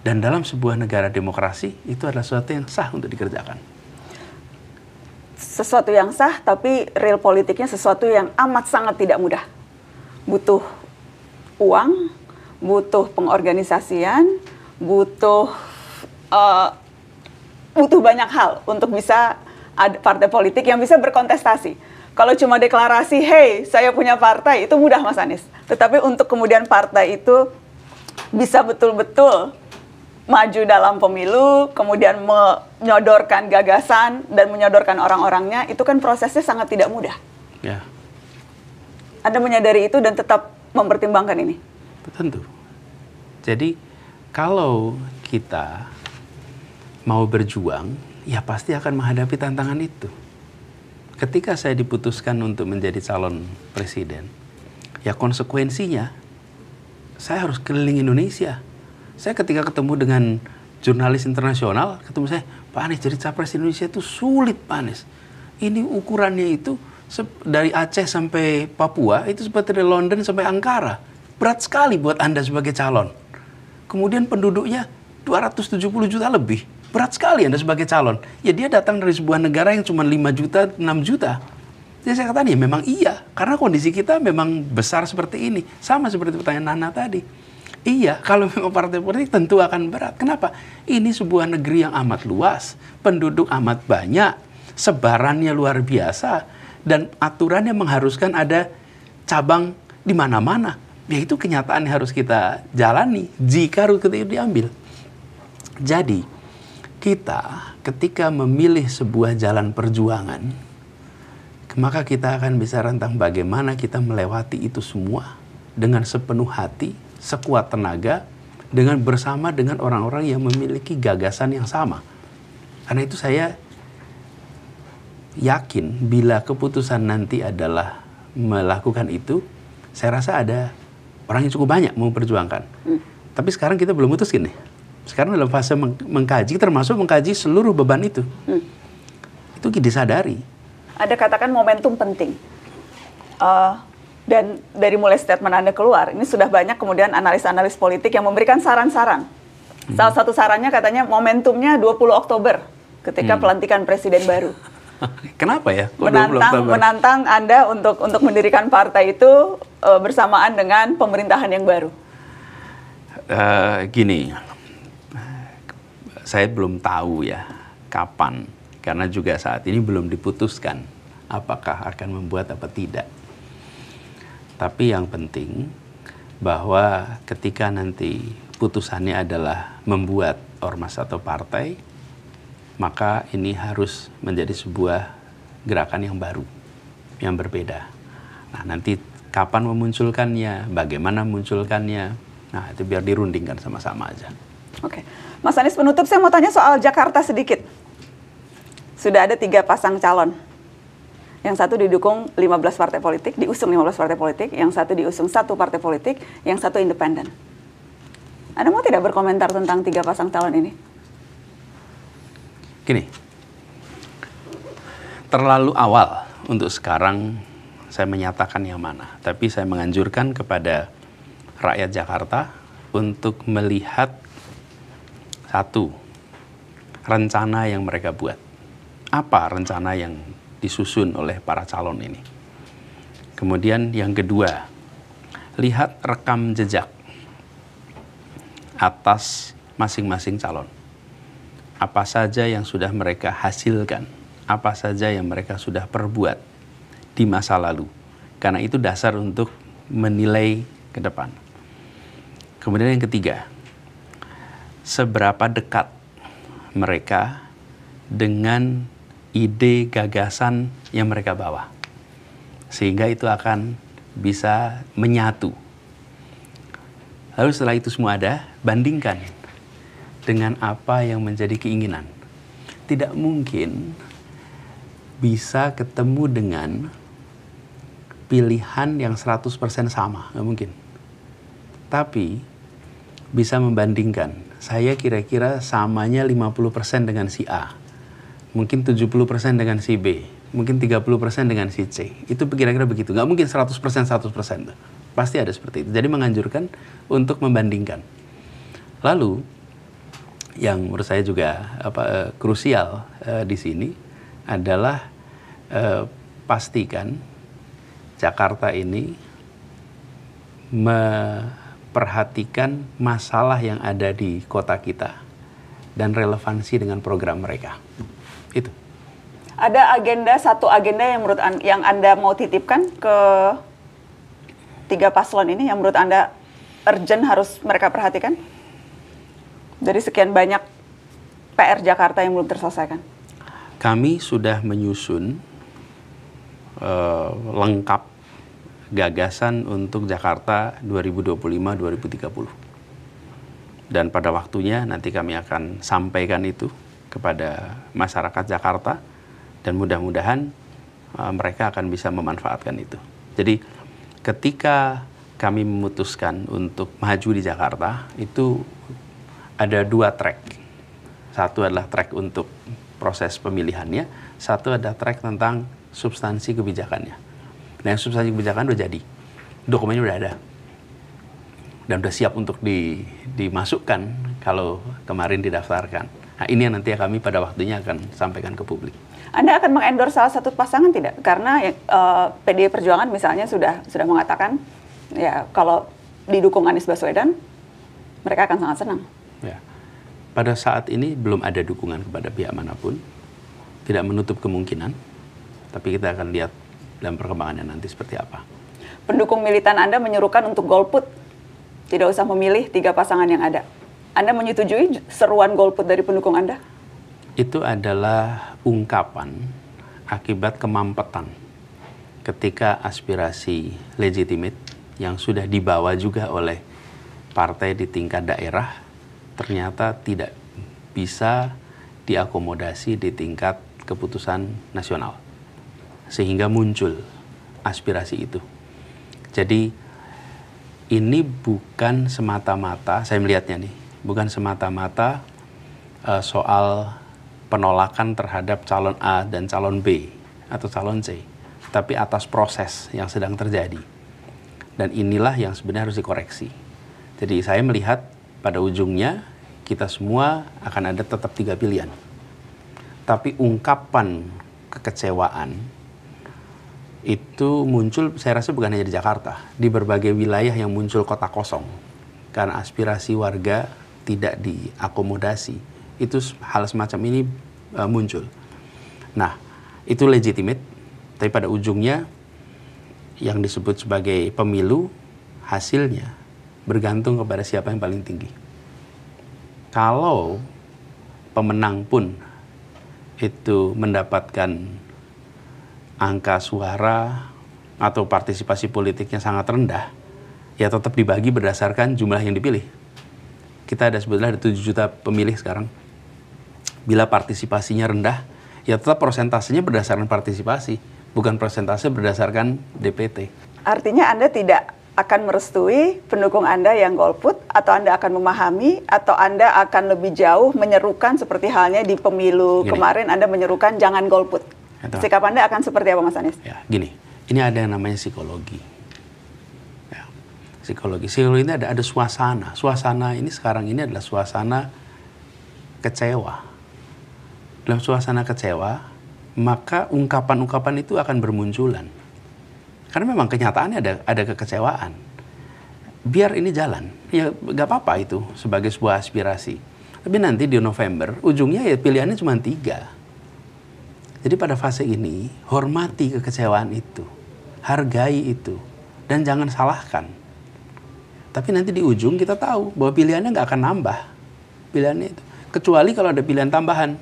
Dan dalam sebuah negara demokrasi itu adalah sesuatu yang sah untuk dikerjakan. Sesuatu yang sah tapi real politiknya sesuatu yang amat sangat tidak mudah. Butuh uang, butuh pengorganisasian, butuh uh, butuh banyak hal untuk bisa ada partai politik yang bisa berkontestasi. Kalau cuma deklarasi, hey, saya punya partai, itu mudah Mas Anies. Tetapi untuk kemudian partai itu bisa betul-betul maju dalam pemilu, kemudian menyodorkan gagasan dan menyodorkan orang-orangnya, itu kan prosesnya sangat tidak mudah. Yeah. Anda menyadari itu dan tetap mempertimbangkan ini? Tentu. Jadi kalau kita mau berjuang, ya pasti akan menghadapi tantangan itu. Ketika saya diputuskan untuk menjadi calon presiden, ya konsekuensinya saya harus keliling Indonesia. Saya ketika ketemu dengan jurnalis internasional, ketemu saya, Pak Anies jadi capres Indonesia itu sulit Pak Anies. Ini ukurannya itu dari Aceh sampai Papua itu seperti dari London sampai Ankara Berat sekali buat Anda sebagai calon. Kemudian penduduknya 270 juta lebih. Berat sekali Anda sebagai calon. Ya dia datang dari sebuah negara yang cuma 5 juta, 6 juta. Jadi ya, saya katakan ya memang iya. Karena kondisi kita memang besar seperti ini. Sama seperti pertanyaan Nana tadi. Iya, kalau memang partai politik tentu akan berat. Kenapa? Ini sebuah negeri yang amat luas, penduduk amat banyak, sebarannya luar biasa dan aturan yang mengharuskan ada cabang di mana-mana. Ya itu kenyataan yang harus kita jalani jika rute itu diambil. Jadi, kita ketika memilih sebuah jalan perjuangan, maka kita akan bisa rentang bagaimana kita melewati itu semua dengan sepenuh hati, sekuat tenaga, dengan bersama dengan orang-orang yang memiliki gagasan yang sama. Karena itu saya yakin bila keputusan nanti adalah melakukan itu, saya rasa ada orang yang cukup banyak mau perjuangkan. Hmm. Tapi sekarang kita belum putus nih. Sekarang dalam fase meng mengkaji, termasuk mengkaji seluruh beban itu. Hmm. Itu disadari. Ada katakan momentum penting. Uh, dan dari mulai statement Anda keluar, ini sudah banyak kemudian analis-analis politik yang memberikan saran-saran. Hmm. Salah satu sarannya katanya momentumnya 20 Oktober ketika hmm. pelantikan presiden baru. Kenapa ya? Kok menantang, menantang Anda untuk untuk mendirikan partai itu e, bersamaan dengan pemerintahan yang baru. E, gini, saya belum tahu ya kapan, karena juga saat ini belum diputuskan apakah akan membuat apa tidak. Tapi yang penting bahwa ketika nanti putusannya adalah membuat ormas atau partai, maka ini harus menjadi sebuah gerakan yang baru, yang berbeda. Nah, nanti kapan memunculkannya, bagaimana memunculkannya, nah itu biar dirundingkan sama-sama aja. Oke, Mas Anies penutup saya mau tanya soal Jakarta sedikit. Sudah ada tiga pasang calon. Yang satu didukung 15 partai politik, diusung 15 partai politik, yang satu diusung satu partai politik, yang satu independen. Anda mau tidak berkomentar tentang tiga pasang calon ini? Gini, terlalu awal untuk sekarang saya menyatakan yang mana, tapi saya menganjurkan kepada rakyat Jakarta untuk melihat satu rencana yang mereka buat. Apa rencana yang disusun oleh para calon ini? Kemudian yang kedua, lihat rekam jejak atas masing-masing calon apa saja yang sudah mereka hasilkan, apa saja yang mereka sudah perbuat di masa lalu. Karena itu dasar untuk menilai ke depan. Kemudian yang ketiga, seberapa dekat mereka dengan ide gagasan yang mereka bawa. Sehingga itu akan bisa menyatu. Lalu setelah itu semua ada, bandingkan dengan apa yang menjadi keinginan. Tidak mungkin bisa ketemu dengan pilihan yang 100% sama, nggak mungkin. Tapi bisa membandingkan, saya kira-kira samanya 50% dengan si A, mungkin 70% dengan si B, mungkin 30% dengan si C. Itu kira-kira begitu, nggak mungkin 100% 100%. Pasti ada seperti itu. Jadi menganjurkan untuk membandingkan. Lalu yang menurut saya juga apa, eh, krusial uh, di sini adalah uh, pastikan Jakarta ini memperhatikan masalah yang ada di kota kita dan relevansi dengan program mereka. Itu. Ada agenda satu agenda yang menurut an, yang Anda mau titipkan ke tiga paslon ini yang menurut Anda urgent harus mereka perhatikan? dari sekian banyak PR Jakarta yang belum terselesaikan? Kami sudah menyusun uh, lengkap gagasan untuk Jakarta 2025-2030. Dan pada waktunya nanti kami akan sampaikan itu kepada masyarakat Jakarta dan mudah-mudahan uh, mereka akan bisa memanfaatkan itu. Jadi ketika kami memutuskan untuk maju di Jakarta itu ada dua track. Satu adalah track untuk proses pemilihannya, satu ada track tentang substansi kebijakannya. Nah, yang substansi kebijakan udah jadi. Dokumennya udah ada. Dan udah siap untuk di, dimasukkan kalau kemarin didaftarkan. Nah, ini yang nanti kami pada waktunya akan sampaikan ke publik. Anda akan mengendorse salah satu pasangan tidak? Karena uh, eh, PDI Perjuangan misalnya sudah sudah mengatakan ya kalau didukung Anies Baswedan mereka akan sangat senang pada saat ini belum ada dukungan kepada pihak manapun. Tidak menutup kemungkinan, tapi kita akan lihat dalam perkembangannya nanti seperti apa. Pendukung militan Anda menyuruhkan untuk golput. Tidak usah memilih tiga pasangan yang ada. Anda menyetujui seruan golput dari pendukung Anda? Itu adalah ungkapan akibat kemampetan ketika aspirasi legitimate yang sudah dibawa juga oleh partai di tingkat daerah ternyata tidak bisa diakomodasi di tingkat keputusan nasional. Sehingga muncul aspirasi itu. Jadi ini bukan semata-mata, saya melihatnya nih, bukan semata-mata uh, soal penolakan terhadap calon A dan calon B atau calon C, tapi atas proses yang sedang terjadi. Dan inilah yang sebenarnya harus dikoreksi. Jadi saya melihat pada ujungnya kita semua akan ada tetap tiga pilihan. Tapi ungkapan kekecewaan itu muncul saya rasa bukan hanya di Jakarta, di berbagai wilayah yang muncul kota kosong. Karena aspirasi warga tidak diakomodasi. Itu hal semacam ini uh, muncul. Nah, itu legitimate, tapi pada ujungnya yang disebut sebagai pemilu hasilnya bergantung kepada siapa yang paling tinggi. Kalau pemenang pun itu mendapatkan angka suara atau partisipasi politiknya sangat rendah, ya tetap dibagi berdasarkan jumlah yang dipilih. Kita ada sebetulnya ada 7 juta pemilih sekarang. Bila partisipasinya rendah, ya tetap persentasenya berdasarkan partisipasi, bukan persentase berdasarkan DPT. Artinya Anda tidak akan merestui pendukung Anda yang golput atau Anda akan memahami atau Anda akan lebih jauh menyerukan seperti halnya di pemilu gini. kemarin Anda menyerukan jangan golput. Sikap Anda akan seperti apa Mas Anies? Ya, gini, ini ada yang namanya psikologi. Ya, psikologi. Psikologi ini ada ada suasana. Suasana ini sekarang ini adalah suasana kecewa. Dalam suasana kecewa, maka ungkapan-ungkapan itu akan bermunculan karena memang kenyataannya ada ada kekecewaan. Biar ini jalan, ya nggak apa-apa itu sebagai sebuah aspirasi. Tapi nanti di November ujungnya ya pilihannya cuma tiga. Jadi pada fase ini hormati kekecewaan itu, hargai itu, dan jangan salahkan. Tapi nanti di ujung kita tahu bahwa pilihannya nggak akan nambah pilihannya itu. Kecuali kalau ada pilihan tambahan,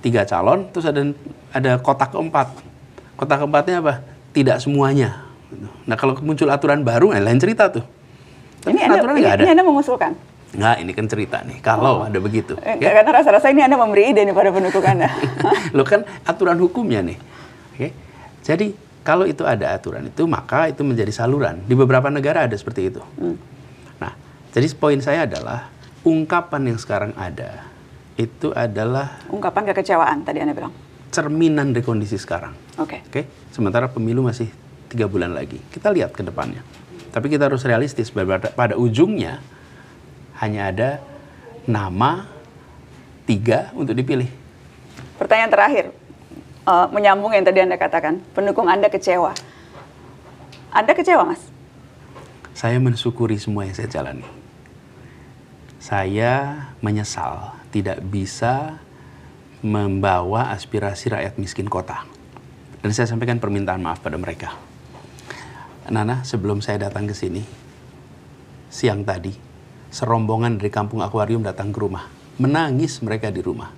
tiga calon, terus ada ada kotak keempat. Kotak keempatnya apa? tidak semuanya. Nah kalau muncul aturan baru, eh, lain cerita tuh. ini aturan nggak ada. Ini Anda mengusulkan? Nggak, ini kan cerita nih. Kalau oh. ada begitu. Eh, ya? Karena rasa-rasa ini Anda memberi ide nih pada pendukung Anda. Lo kan aturan hukumnya nih. Oke. Jadi kalau itu ada aturan itu, maka itu menjadi saluran. Di beberapa negara ada seperti itu. Hmm. Nah, jadi poin saya adalah ungkapan yang sekarang ada itu adalah ungkapan kekecewaan tadi Anda bilang cerminan dari kondisi sekarang. Oke. Okay. Oke. Okay? Sementara pemilu masih tiga bulan lagi. Kita lihat ke depannya. Tapi kita harus realistis. Pada, pada ujungnya hanya ada nama tiga untuk dipilih. Pertanyaan terakhir, uh, menyambung yang tadi Anda katakan, pendukung Anda kecewa. Anda kecewa, Mas? Saya mensyukuri semua yang saya jalani. Saya menyesal tidak bisa membawa aspirasi rakyat miskin kota. Dan saya sampaikan permintaan maaf pada mereka. Nana, sebelum saya datang ke sini, siang tadi, serombongan dari kampung akuarium datang ke rumah. Menangis mereka di rumah.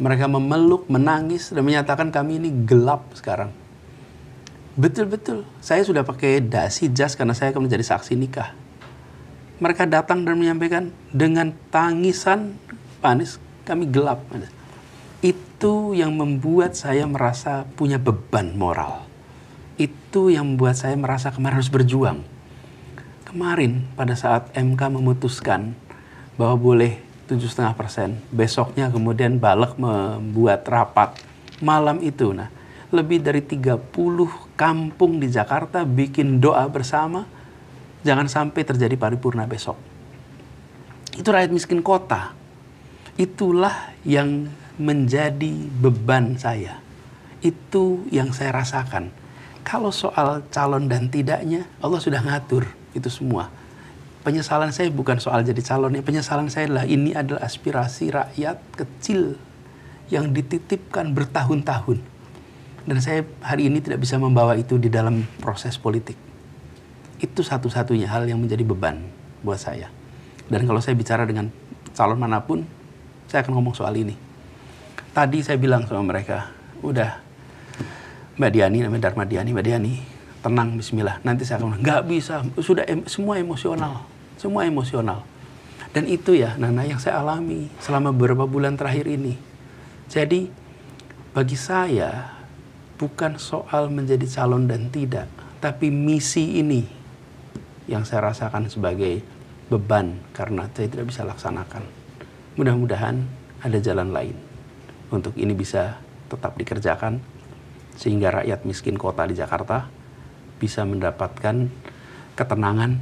Mereka memeluk, menangis, dan menyatakan kami ini gelap sekarang. Betul-betul, saya sudah pakai dasi jas karena saya akan menjadi saksi nikah. Mereka datang dan menyampaikan dengan tangisan, panis kami gelap. Manis itu yang membuat saya merasa punya beban moral. Itu yang membuat saya merasa kemarin harus berjuang. Kemarin pada saat MK memutuskan bahwa boleh 7,5 persen, besoknya kemudian Balek membuat rapat malam itu. Nah, lebih dari 30 kampung di Jakarta bikin doa bersama, jangan sampai terjadi paripurna besok. Itu rakyat miskin kota. Itulah yang menjadi beban saya. Itu yang saya rasakan. Kalau soal calon dan tidaknya, Allah sudah ngatur itu semua. Penyesalan saya bukan soal jadi calonnya, penyesalan saya adalah ini adalah aspirasi rakyat kecil yang dititipkan bertahun-tahun. Dan saya hari ini tidak bisa membawa itu di dalam proses politik. Itu satu-satunya hal yang menjadi beban buat saya. Dan kalau saya bicara dengan calon manapun, saya akan ngomong soal ini tadi saya bilang sama mereka, udah Mbak Diani namanya Dharma Diani, Mbak Diani tenang Bismillah. Nanti saya akan nggak bisa, sudah em, semua emosional, semua emosional. Dan itu ya Nana yang saya alami selama beberapa bulan terakhir ini. Jadi bagi saya bukan soal menjadi calon dan tidak, tapi misi ini yang saya rasakan sebagai beban karena saya tidak bisa laksanakan. Mudah-mudahan ada jalan lain untuk ini bisa tetap dikerjakan sehingga rakyat miskin kota di Jakarta bisa mendapatkan ketenangan,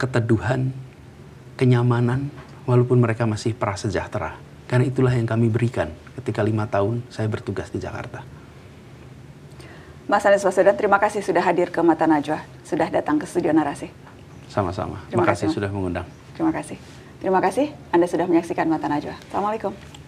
keteduhan, kenyamanan walaupun mereka masih prasejahtera. Karena itulah yang kami berikan ketika lima tahun saya bertugas di Jakarta. Mas Anies Baswedan, terima kasih sudah hadir ke Mata Najwa, sudah datang ke studio narasi. Sama-sama. Terima kasih sudah mengundang. Terima kasih. Terima kasih Anda sudah menyaksikan Mata Najwa. Assalamualaikum.